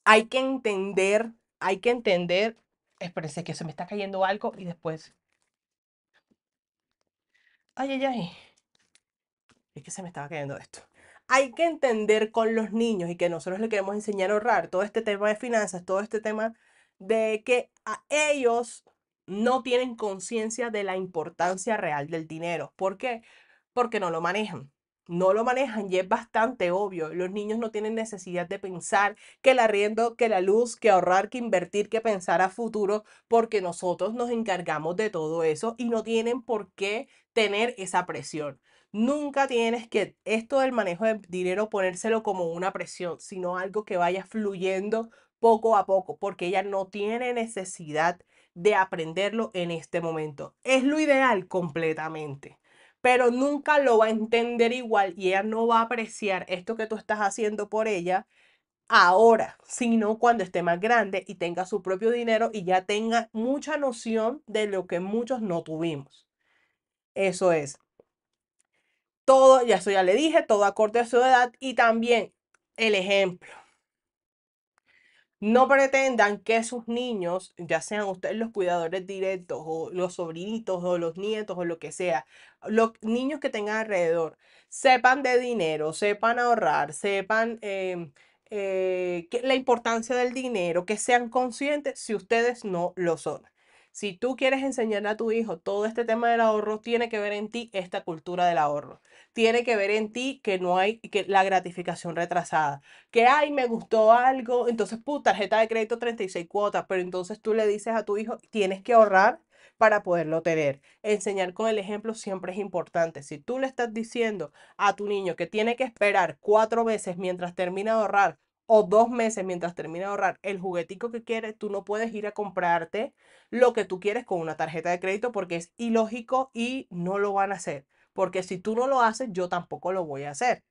Hay que entender, hay que entender. Espérense que se me está cayendo algo y después. Ay, ay, ay. Es que se me estaba cayendo esto hay que entender con los niños y que nosotros le queremos enseñar a ahorrar todo este tema de finanzas, todo este tema de que a ellos no tienen conciencia de la importancia real del dinero. ¿Por qué? Porque no lo manejan. No lo manejan y es bastante obvio. Los niños no tienen necesidad de pensar que el arriendo, que la luz, que ahorrar, que invertir, que pensar a futuro, porque nosotros nos encargamos de todo eso y no tienen por qué tener esa presión. Nunca tienes que esto del manejo de dinero ponérselo como una presión, sino algo que vaya fluyendo poco a poco, porque ella no tiene necesidad de aprenderlo en este momento. Es lo ideal completamente, pero nunca lo va a entender igual y ella no va a apreciar esto que tú estás haciendo por ella ahora, sino cuando esté más grande y tenga su propio dinero y ya tenga mucha noción de lo que muchos no tuvimos. Eso es. Todo, ya eso ya le dije, todo acorde a su edad y también el ejemplo. No pretendan que sus niños, ya sean ustedes los cuidadores directos o los sobrinitos o los nietos o lo que sea, los niños que tengan alrededor, sepan de dinero, sepan ahorrar, sepan em, eh, la importancia del dinero, que sean conscientes si ustedes no lo son. Si tú quieres enseñarle a tu hijo todo este tema del ahorro, tiene que ver en ti esta cultura del ahorro. Tiene que ver en ti que no hay que la gratificación retrasada. Que, ay, me gustó algo, entonces, puta, tarjeta de crédito 36 cuotas, pero entonces tú le dices a tu hijo, tienes que ahorrar para poderlo tener. Enseñar con el ejemplo siempre es importante. Si tú le estás diciendo a tu niño que tiene que esperar cuatro veces mientras termina de ahorrar o dos meses mientras termina de ahorrar el juguetico que quiere, tú no puedes ir a comprarte lo que tú quieres con una tarjeta de crédito porque es ilógico y no lo van a hacer. Porque si tú no lo haces, yo tampoco lo voy a hacer.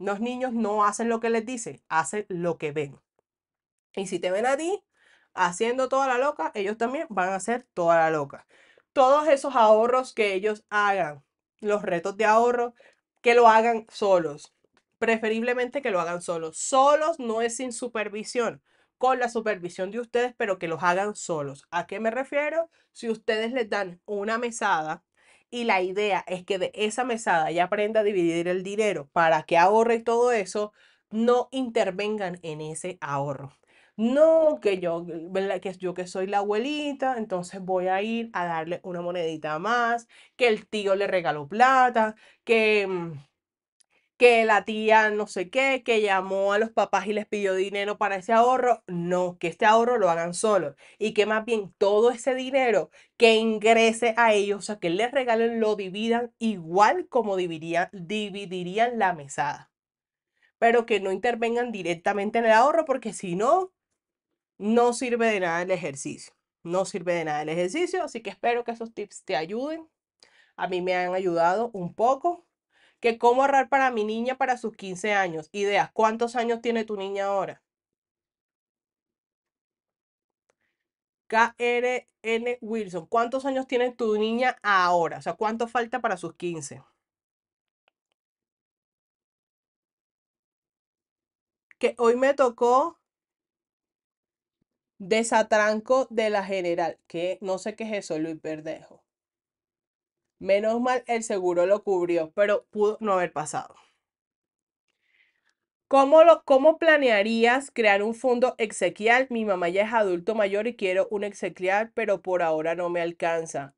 Los niños no hacen lo que les dicen, hacen lo que ven. Y si te ven a ti haciendo toda la loca, ellos también van a hacer toda la loca. Todos esos ahorros que ellos hagan, los retos de ahorro, que lo hagan solos preferiblemente que lo hagan solos. Solos no es sin supervisión, con la supervisión de ustedes, pero que los hagan solos. ¿A qué me refiero? Si ustedes les dan una mesada y la idea es que de esa mesada ya aprenda a dividir el dinero para que ahorre y todo eso, no intervengan en ese ahorro. No, que yo, que yo que soy la abuelita, entonces voy a ir a darle una monedita más, que el tío le regaló plata, que mm, que la tía no sé qué, que llamó a los papás y les pidió dinero para ese ahorro. No, que este ahorro lo hagan solos y que más bien todo ese dinero que ingrese a ellos, o sea, que les regalen, lo dividan igual como dividirían, dividirían la mesada. Pero que no intervengan directamente en el ahorro porque si no, no sirve de nada el ejercicio. No sirve de nada el ejercicio, así que espero que esos tips te ayuden. A mí me han ayudado un poco que cómo ahorrar para mi niña para sus 15 años. Ideas, ¿cuántos años tiene tu niña ahora? KRN Wilson, ¿cuántos años tiene tu niña ahora? O sea, ¿cuánto falta para sus 15? Que hoy me tocó desatranco de la general, que no sé qué es eso, Luis Verdejo. Menos mal el seguro lo cubrió, pero pudo no haber pasado. ¿Cómo, planearías crear un fondo exequial? Mi mamá ya es adulto mayor y quiero un exequial, pero por ahora no me alcanza.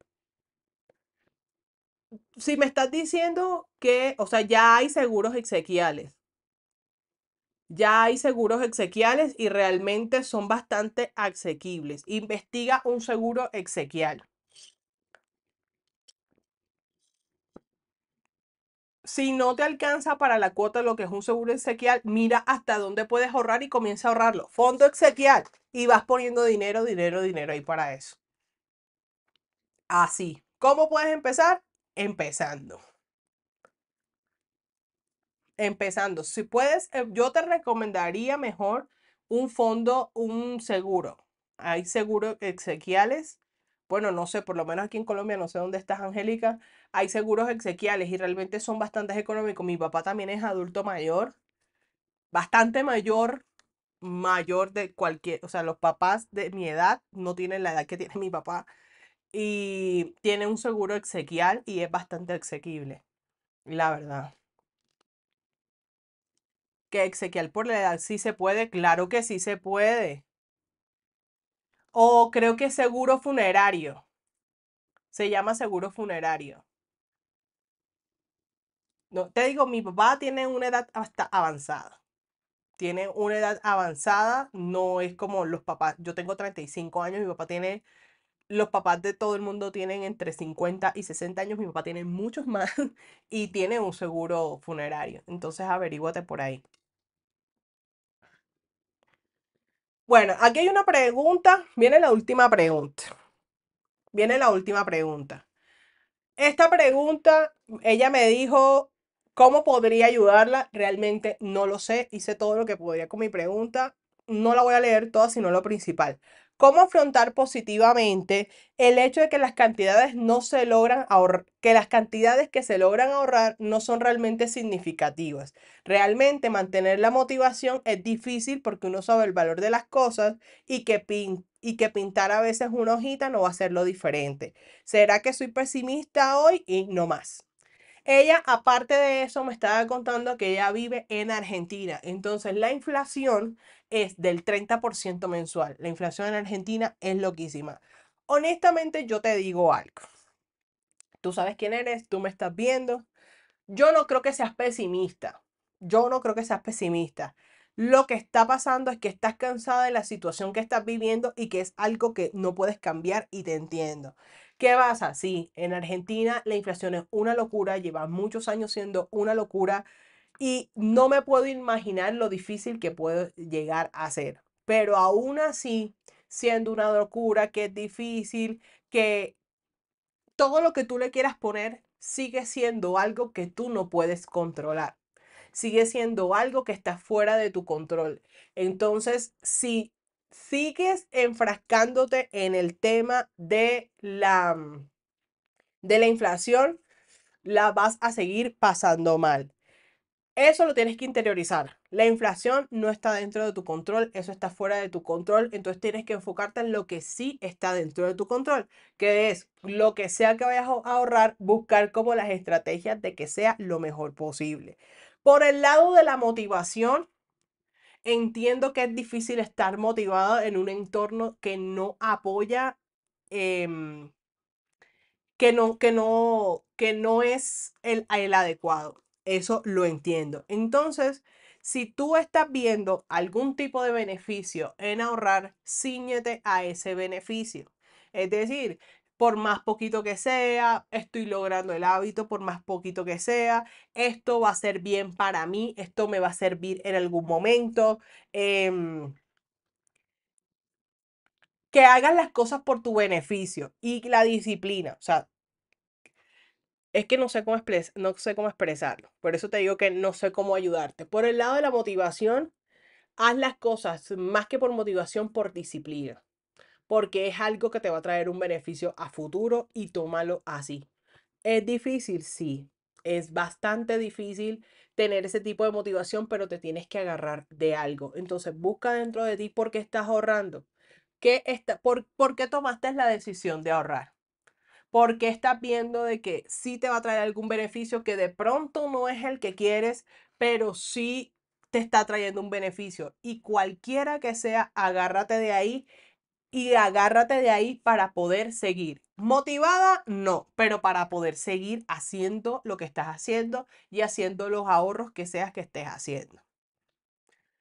Si me estás diciendo que, o sea, ya hay seguros exequiales. Ya hay seguros exequiales y realmente son bastante asequibles. Investiga un seguro exequial. Si no te alcanza para la cuota lo que es un seguro exequial, mira hasta dónde puedes ahorrar y comienza a ahorrarlo. Fondo exequial y vas poniendo dinero, dinero, dinero ahí para eso. Así. ¿Cómo puedes empezar? Empezando. Empezando. Si puedes, eh, yo te recomendaría mejor un fondo, un seguro. Hay seguros exequiales. Bueno, no sé, por lo menos aquí en Colombia, no sé dónde estás, Angélica, hay seguros exequiales y realmente son bastante económicos. Mi papá también es adulto mayor, bastante mayor, mayor de cualquier, o sea, los papás de mi edad no tienen la edad que tiene mi papá y tiene un seguro exequial y es bastante exequible, la verdad. Que exequial por la edad sí se puede, claro que sí se puede. O creo que seguro funerario. Se llama seguro funerario. No, te digo, mi papá tiene una edad hasta avanzada. Tiene una edad avanzada, no es como los papás. Yo tengo 35 años, mi papá tiene. Los papás de todo el mundo tienen entre 50 y 60 años, mi papá tiene muchos más y tiene un seguro funerario. Entonces averíguate por ahí. Bueno, aquí hay una pregunta. Viene la última pregunta. Viene la última pregunta. Esta pregunta, ella me dijo ¿Cómo podría ayudarla? Realmente no lo sé. Hice todo lo que podía con mi pregunta. No la voy a leer toda, sino lo principal. ¿Cómo afrontar positivamente el hecho de que las cantidades no se logran que las cantidades que se logran ahorrar no son realmente significativas? Realmente mantener la motivación es difícil porque uno sabe el valor de las cosas y que, y que pintar a veces una hojita no va a hacerlo diferente. ¿Será que soy pesimista hoy y no más? Ella, aparte de eso, me estaba contando que ella vive en Argentina. Entonces, la inflación es del 30% mensual. La inflación en Argentina es loquísima. Honestamente, yo te digo algo. Tú sabes quién eres, tú me estás viendo. Yo no creo que seas pesimista. Yo no creo que seas pesimista. Lo que está pasando es que estás cansada de la situación que estás viviendo y que es algo que no puedes cambiar y te entiendo. ¿Qué pasa? Sí, en Argentina la inflación es una locura, lleva muchos años siendo una locura y no me puedo imaginar lo difícil que puede llegar a ser. Pero aún así, siendo una locura, que es difícil, que todo lo que tú le quieras poner sigue siendo algo que tú no puedes controlar. Sigue siendo algo que está fuera de tu control. Entonces, sí sigues enfrascándote en el tema de la, mm, de la inflación, la vas a seguir pasando mal. Eso lo tienes que interiorizar. La inflación no está dentro de tu control, eso está fuera de tu control, entonces tienes que enfocarte en lo que sí está dentro de tu control, que es lo que sea que vayas a ahorrar, buscar como las estrategias de que sea lo mejor posible. Por el lado de la motivación, Entiendo que es difícil estar motivado en un entorno que no apoya, em, que, no, que, no, que no es el, el adecuado. Eso lo entiendo. Entonces, si tú estás viendo algún tipo de beneficio en ahorrar, ciñete a ese beneficio. Es decir, por más poquito que sea, estoy logrando el hábito por más poquito que sea, esto va a ser bien para mí, esto me va a servir en algún momento. Em, que hagas las cosas por tu beneficio y la disciplina, o sea, es que no sé cómo, no sé cómo expresarlo, por eso te digo que no sé cómo ayudarte. Por el lado de la motivación, haz las cosas más que por motivación, por disciplina porque es algo que te va a traer un beneficio a futuro y tómalo así. Es difícil, sí, es bastante difícil tener ese tipo de motivación, pero te tienes que agarrar de algo. Entonces busca dentro de ti por qué estás ahorrando. ¿Qué está, por, qué tomaste la decisión de ahorrar? ¿Por qué estás viendo de que sí te va a traer algún beneficio que de pronto no es el que quieres, pero sí te está trayendo un beneficio? Y cualquiera que sea, agárrate de ahí y agárrate de ahí para poder seguir. Motivada, no, pero para poder seguir haciendo lo que estás haciendo y haciendo los ahorros que seas que estés haciendo.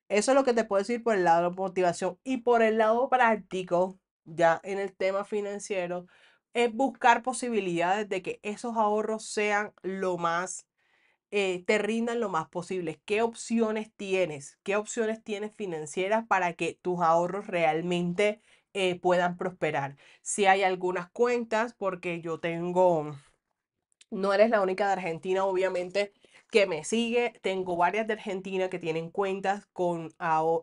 Eso es lo que te puedo decir por el lado de motivación y por el lado práctico, ya en el tema financiero, es buscar posibilidades de que esos ahorros sean lo más eh, te rindan lo más posible. ¿Qué opciones tienes? ¿Qué opciones tienes financieras para que tus ahorros realmente eh, puedan prosperar. Si hay algunas cuentas, porque yo tengo, no eres la única de Argentina, obviamente, que me sigue. Tengo varias de Argentina que tienen cuentas con,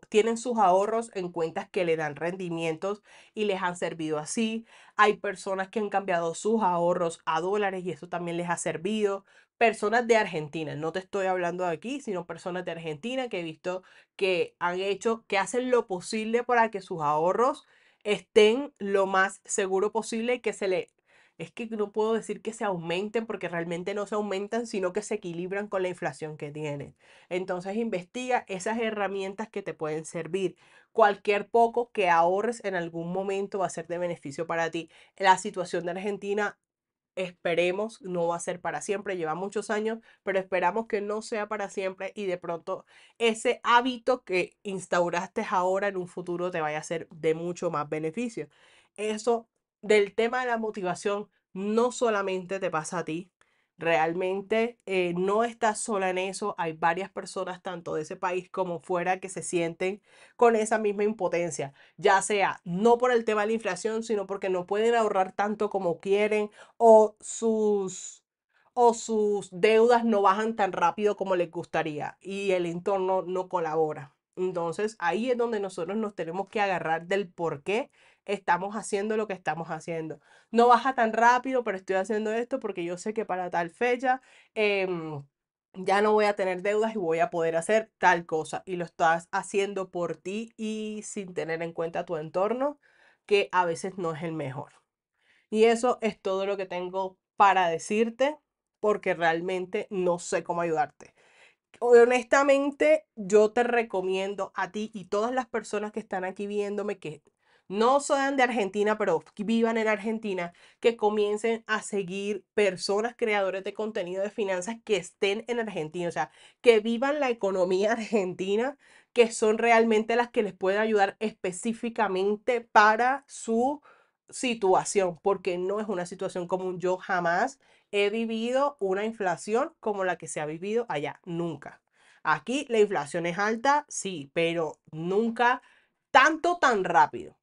tienen sus ahorros en cuentas que le dan rendimientos y les han servido así. Hay personas que han cambiado sus ahorros a dólares y eso también les ha servido. Personas de Argentina, no te estoy hablando de aquí, sino personas de Argentina que he visto que han hecho, que hacen lo posible para que sus ahorros estén lo más seguro posible que se le... Es que no puedo decir que se aumenten porque realmente no se aumentan, sino que se equilibran con la inflación que tienen. Entonces investiga esas herramientas que te pueden servir. Cualquier poco que ahorres en algún momento va a ser de beneficio para ti. La situación de Argentina esperemos, no va a ser para siempre, lleva muchos años, pero esperamos que no sea para siempre y de pronto ese hábito que instauraste ahora en un futuro te vaya a ser de mucho más beneficio. Eso del tema de la motivación no solamente te pasa a ti, Realmente eh, no está sola en eso. Hay varias personas, tanto de ese país como fuera, que se sienten con esa misma impotencia, ya sea no por el tema de la inflación, sino porque no pueden ahorrar tanto como quieren o sus o sus deudas no bajan tan rápido como les gustaría y el entorno no colabora. Entonces ahí es donde nosotros nos tenemos que agarrar del por qué estamos haciendo lo que estamos haciendo. No baja tan rápido, pero estoy haciendo esto porque yo sé que para tal fecha em, ya no voy a tener deudas y voy a poder hacer tal cosa. Y lo estás haciendo por ti y sin tener en cuenta tu entorno, que a veces no es el mejor. Y eso es todo lo que tengo para decirte, porque realmente no sé cómo ayudarte honestamente, yo te recomiendo a ti y todas las personas que están aquí viéndome que no sean de Argentina, pero vivan en Argentina, que comiencen a seguir personas creadores de contenido de finanzas que estén en Argentina, o sea, que vivan la economía argentina, que son realmente las que les pueden ayudar específicamente para su situación, porque no es una situación común. Yo jamás he vivido una inflación como la que se ha vivido allá, nunca. Aquí la inflación es alta, sí, pero nunca tanto tan rápido.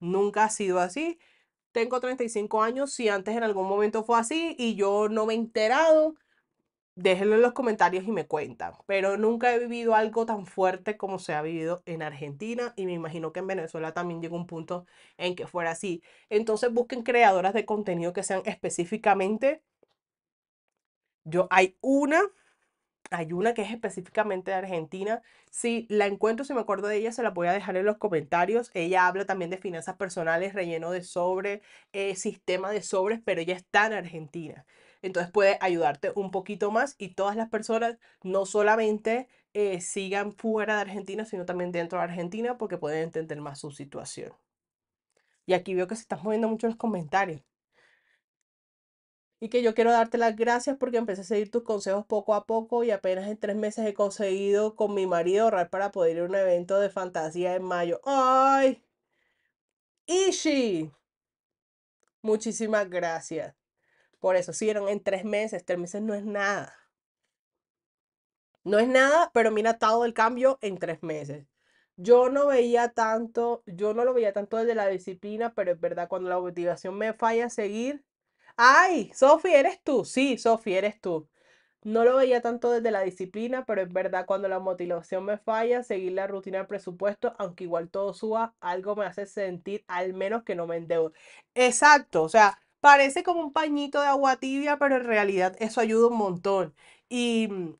Nunca ha sido así. Tengo 35 años, si antes en algún momento fue así y yo no me he enterado, déjenlo en los comentarios y me cuentan. Pero nunca he vivido algo tan fuerte como se ha vivido en Argentina y me imagino que en Venezuela también llegó un punto en que fuera así. Entonces busquen creadoras de contenido que sean específicamente. Yo hay una hay una que es específicamente de Argentina. Si la encuentro, si me acuerdo de ella, se la voy a dejar en los comentarios. Ella habla también de finanzas personales, relleno de sobres, eh, sistema de sobres, pero ella está en Argentina. Entonces puede ayudarte un poquito más y todas las personas no solamente eh, sigan fuera de Argentina, sino también dentro de Argentina porque pueden entender más su situación. Y aquí veo que se están moviendo mucho los comentarios y que yo quiero darte las gracias porque empecé a seguir tus consejos poco a poco y apenas en tres meses he conseguido con mi marido ahorrar para poder ir a un evento de fantasía en mayo. ¡Ay! Ishi, muchísimas gracias. Por eso, siguieron en tres meses, tres meses no es nada. No es nada, pero mira todo el cambio en tres meses. Yo no veía tanto, yo no lo veía tanto desde la disciplina, pero es verdad, cuando la motivación me falla a seguir, ay, Sofi, eres tú. Sí, Sofi, eres tú. No lo veía tanto desde la disciplina, pero es verdad, cuando la motivación me falla, seguir la rutina del presupuesto, aunque igual todo suba, algo me hace sentir al menos que no me endeudo. Exacto, o sea, parece como un pañito de agua tibia, pero en realidad eso ayuda un montón. Y mm,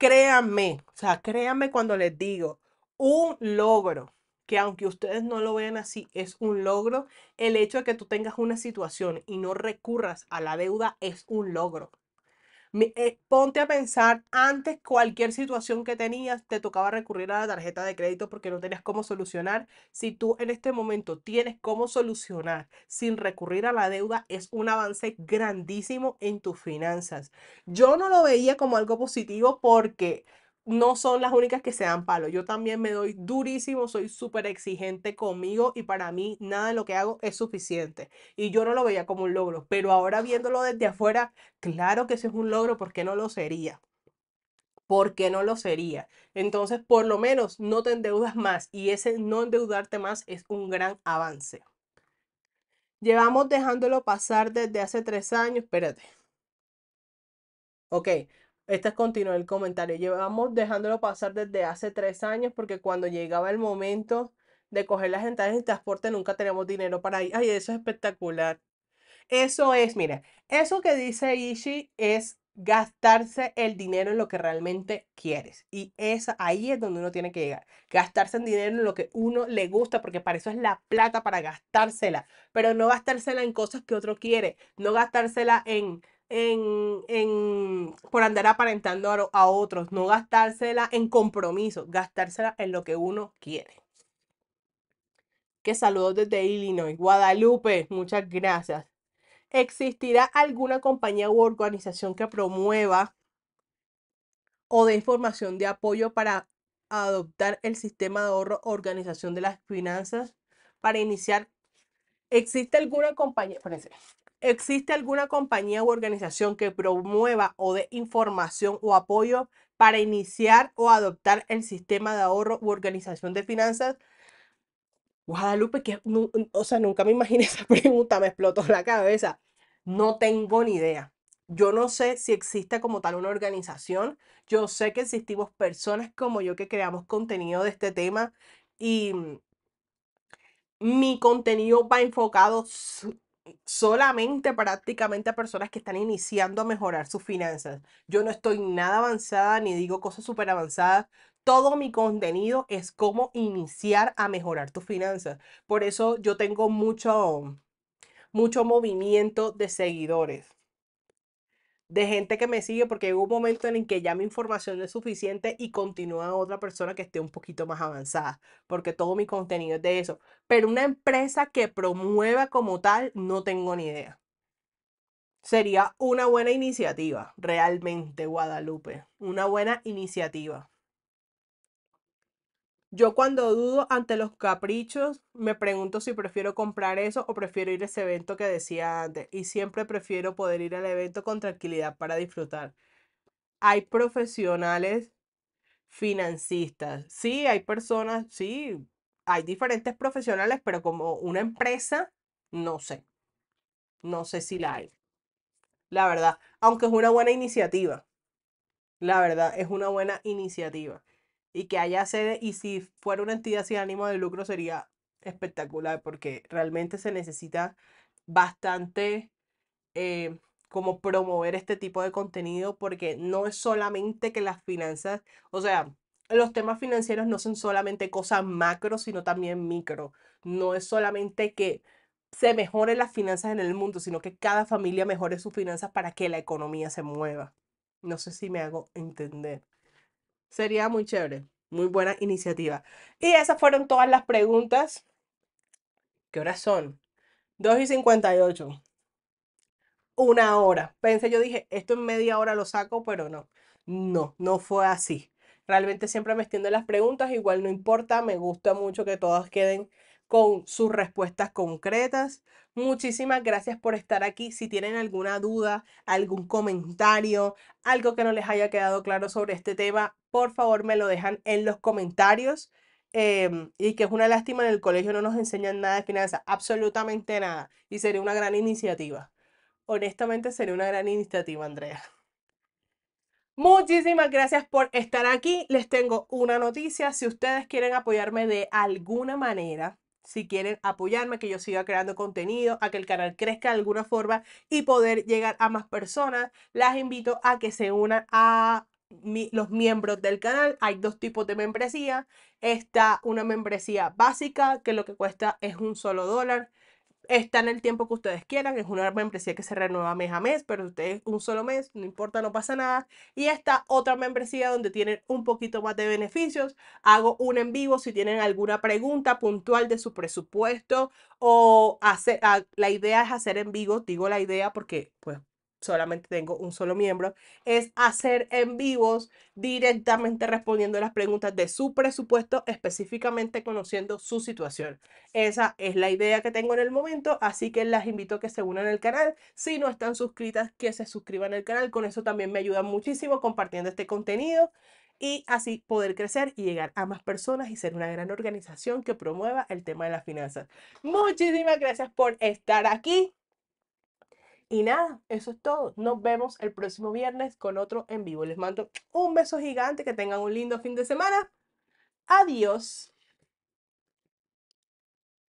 créanme, o sea, créanme cuando les digo, un logro que aunque ustedes no lo vean así, es un logro. El hecho de que tú tengas una situación y no recurras a la deuda es un logro. Eh, ponte a pensar, antes cualquier situación que tenías, te tocaba recurrir a la tarjeta de crédito porque no tenías cómo solucionar. Si tú en este momento tienes cómo solucionar sin recurrir a la deuda, es un avance grandísimo en tus finanzas. Yo no lo veía como algo positivo porque no son las únicas que se dan palo. Yo también me doy durísimo, soy súper exigente conmigo y para mí nada de lo que hago es suficiente. Y yo no lo veía como un logro, pero ahora viéndolo desde afuera, claro que eso es un logro, ¿por qué no lo sería? ¿Por qué no lo sería? Entonces, por lo menos no te endeudas más y ese no endeudarte más es un gran avance. Llevamos dejándolo pasar desde hace tres años, espérate. Ok, este es continuo el comentario. Llevamos dejándolo pasar desde hace tres años porque cuando llegaba el momento de coger las entradas de transporte nunca teníamos dinero para ir. Ay, eso es espectacular. Eso es, mira, eso que dice Ishi es gastarse el dinero en lo que realmente quieres. Y ahí es donde uno tiene que llegar. Gastarse el dinero en lo que uno le gusta, porque para eso es la plata, para gastársela. Pero no gastársela en cosas que otro quiere. No gastársela en en, por andar aparentando a, otros, no gastársela en compromiso, gastársela en lo que uno quiere. Que saludos desde Illinois. Guadalupe, muchas gracias. ¿Existirá alguna compañía u organización que promueva o dé información de apoyo para adoptar el sistema de ahorro organización de las finanzas para iniciar? ¿Existe alguna compañía? Espérense. ¿Existe alguna compañía u organización que promueva o dé información o apoyo para iniciar o adoptar el sistema de ahorro u organización de finanzas? Guadalupe, que o sea, nunca me imaginé esa pregunta, me explotó la cabeza. No tengo ni idea. Yo no sé si existe como tal una organización. Yo sé que existimos personas como yo que creamos contenido de este tema y mm, mi contenido va enfocado solamente prácticamente a personas que están iniciando a mejorar sus finanzas. Yo no estoy nada avanzada ni digo cosas súper avanzadas. Todo mi contenido es cómo iniciar a mejorar tus finanzas. Por eso yo tengo mucho, mucho movimiento de seguidores de gente que me sigue porque hubo un momento en el que ya mi información es suficiente y continúa otra persona que esté un poquito más avanzada, porque todo mi contenido es de eso. Pero una empresa que promueva como tal, no tengo ni idea. Sería una buena iniciativa, realmente, Guadalupe. Una buena iniciativa. Yo cuando dudo ante los caprichos, me pregunto si prefiero comprar eso o prefiero ir a ese evento que decía antes. Y siempre prefiero poder ir al evento con tranquilidad para disfrutar. Hay profesionales financistas. Sí, hay personas, sí, hay diferentes profesionales, pero como una empresa, no sé. No sé si la hay. La verdad, aunque es una buena iniciativa. La verdad, es una buena iniciativa y que haya sede y si fuera una entidad sin ánimo de lucro sería espectacular porque realmente se necesita bastante eh, como promover este tipo de contenido porque no es solamente que las finanzas, o sea, los temas financieros no son solamente cosas macro, sino también micro. No es solamente que se mejoren las finanzas en el mundo, sino que cada familia mejore sus finanzas para que la economía se mueva. No sé si me hago entender. Sería muy chévere, muy buena iniciativa. Y esas fueron todas las preguntas. ¿Qué horas son? 2 y 58. Una hora. Pensé, yo dije, esto en media hora lo saco, pero no. No, no fue así. Realmente siempre me extiendo las preguntas, igual no importa, me gusta mucho que todas queden con sus respuestas concretas. Muchísimas gracias por estar aquí. Si tienen alguna duda, algún comentario, algo que no les haya quedado claro sobre este tema, por favor me lo dejan en los comentarios. Em, y que es una lástima en el colegio no nos enseñan nada de finanzas, absolutamente nada. Y sería una gran iniciativa. Honestamente sería una gran iniciativa, Andrea. Muchísimas gracias por estar aquí. Les tengo una noticia. Si ustedes quieren apoyarme de alguna manera, si quieren apoyarme, que yo siga creando contenido, a que el canal crezca de alguna forma y poder llegar a más personas, las invito a que se unan a los miembros del canal. Hay dos tipos de membresía. Está una membresía básica, que lo que cuesta es un solo dólar. Está en el tiempo que ustedes quieran. Es una membresía que se renueva mes a mes, pero ustedes un solo mes, no importa, no pasa nada. Y está otra membresía donde tienen un poquito más de beneficios. Hago un en vivo si tienen alguna pregunta puntual de su presupuesto o hacer, ah, la idea es hacer en vivo. Digo la idea porque pues solamente tengo un solo miembro, es hacer en vivos directamente respondiendo las preguntas de su presupuesto, específicamente conociendo su situación. Esa es la idea que tengo en el momento, así que las invito a que se unan al canal. Si no están suscritas, que se suscriban al canal. Con eso también me ayuda muchísimo compartiendo este contenido y así poder crecer y llegar a más personas y ser una gran organización que promueva el tema de las finanzas. Muchísimas gracias por estar aquí. Y nada, eso es todo. Nos vemos el próximo viernes con otro en vivo. Les mando un beso gigante, que tengan un lindo fin de semana. Adiós.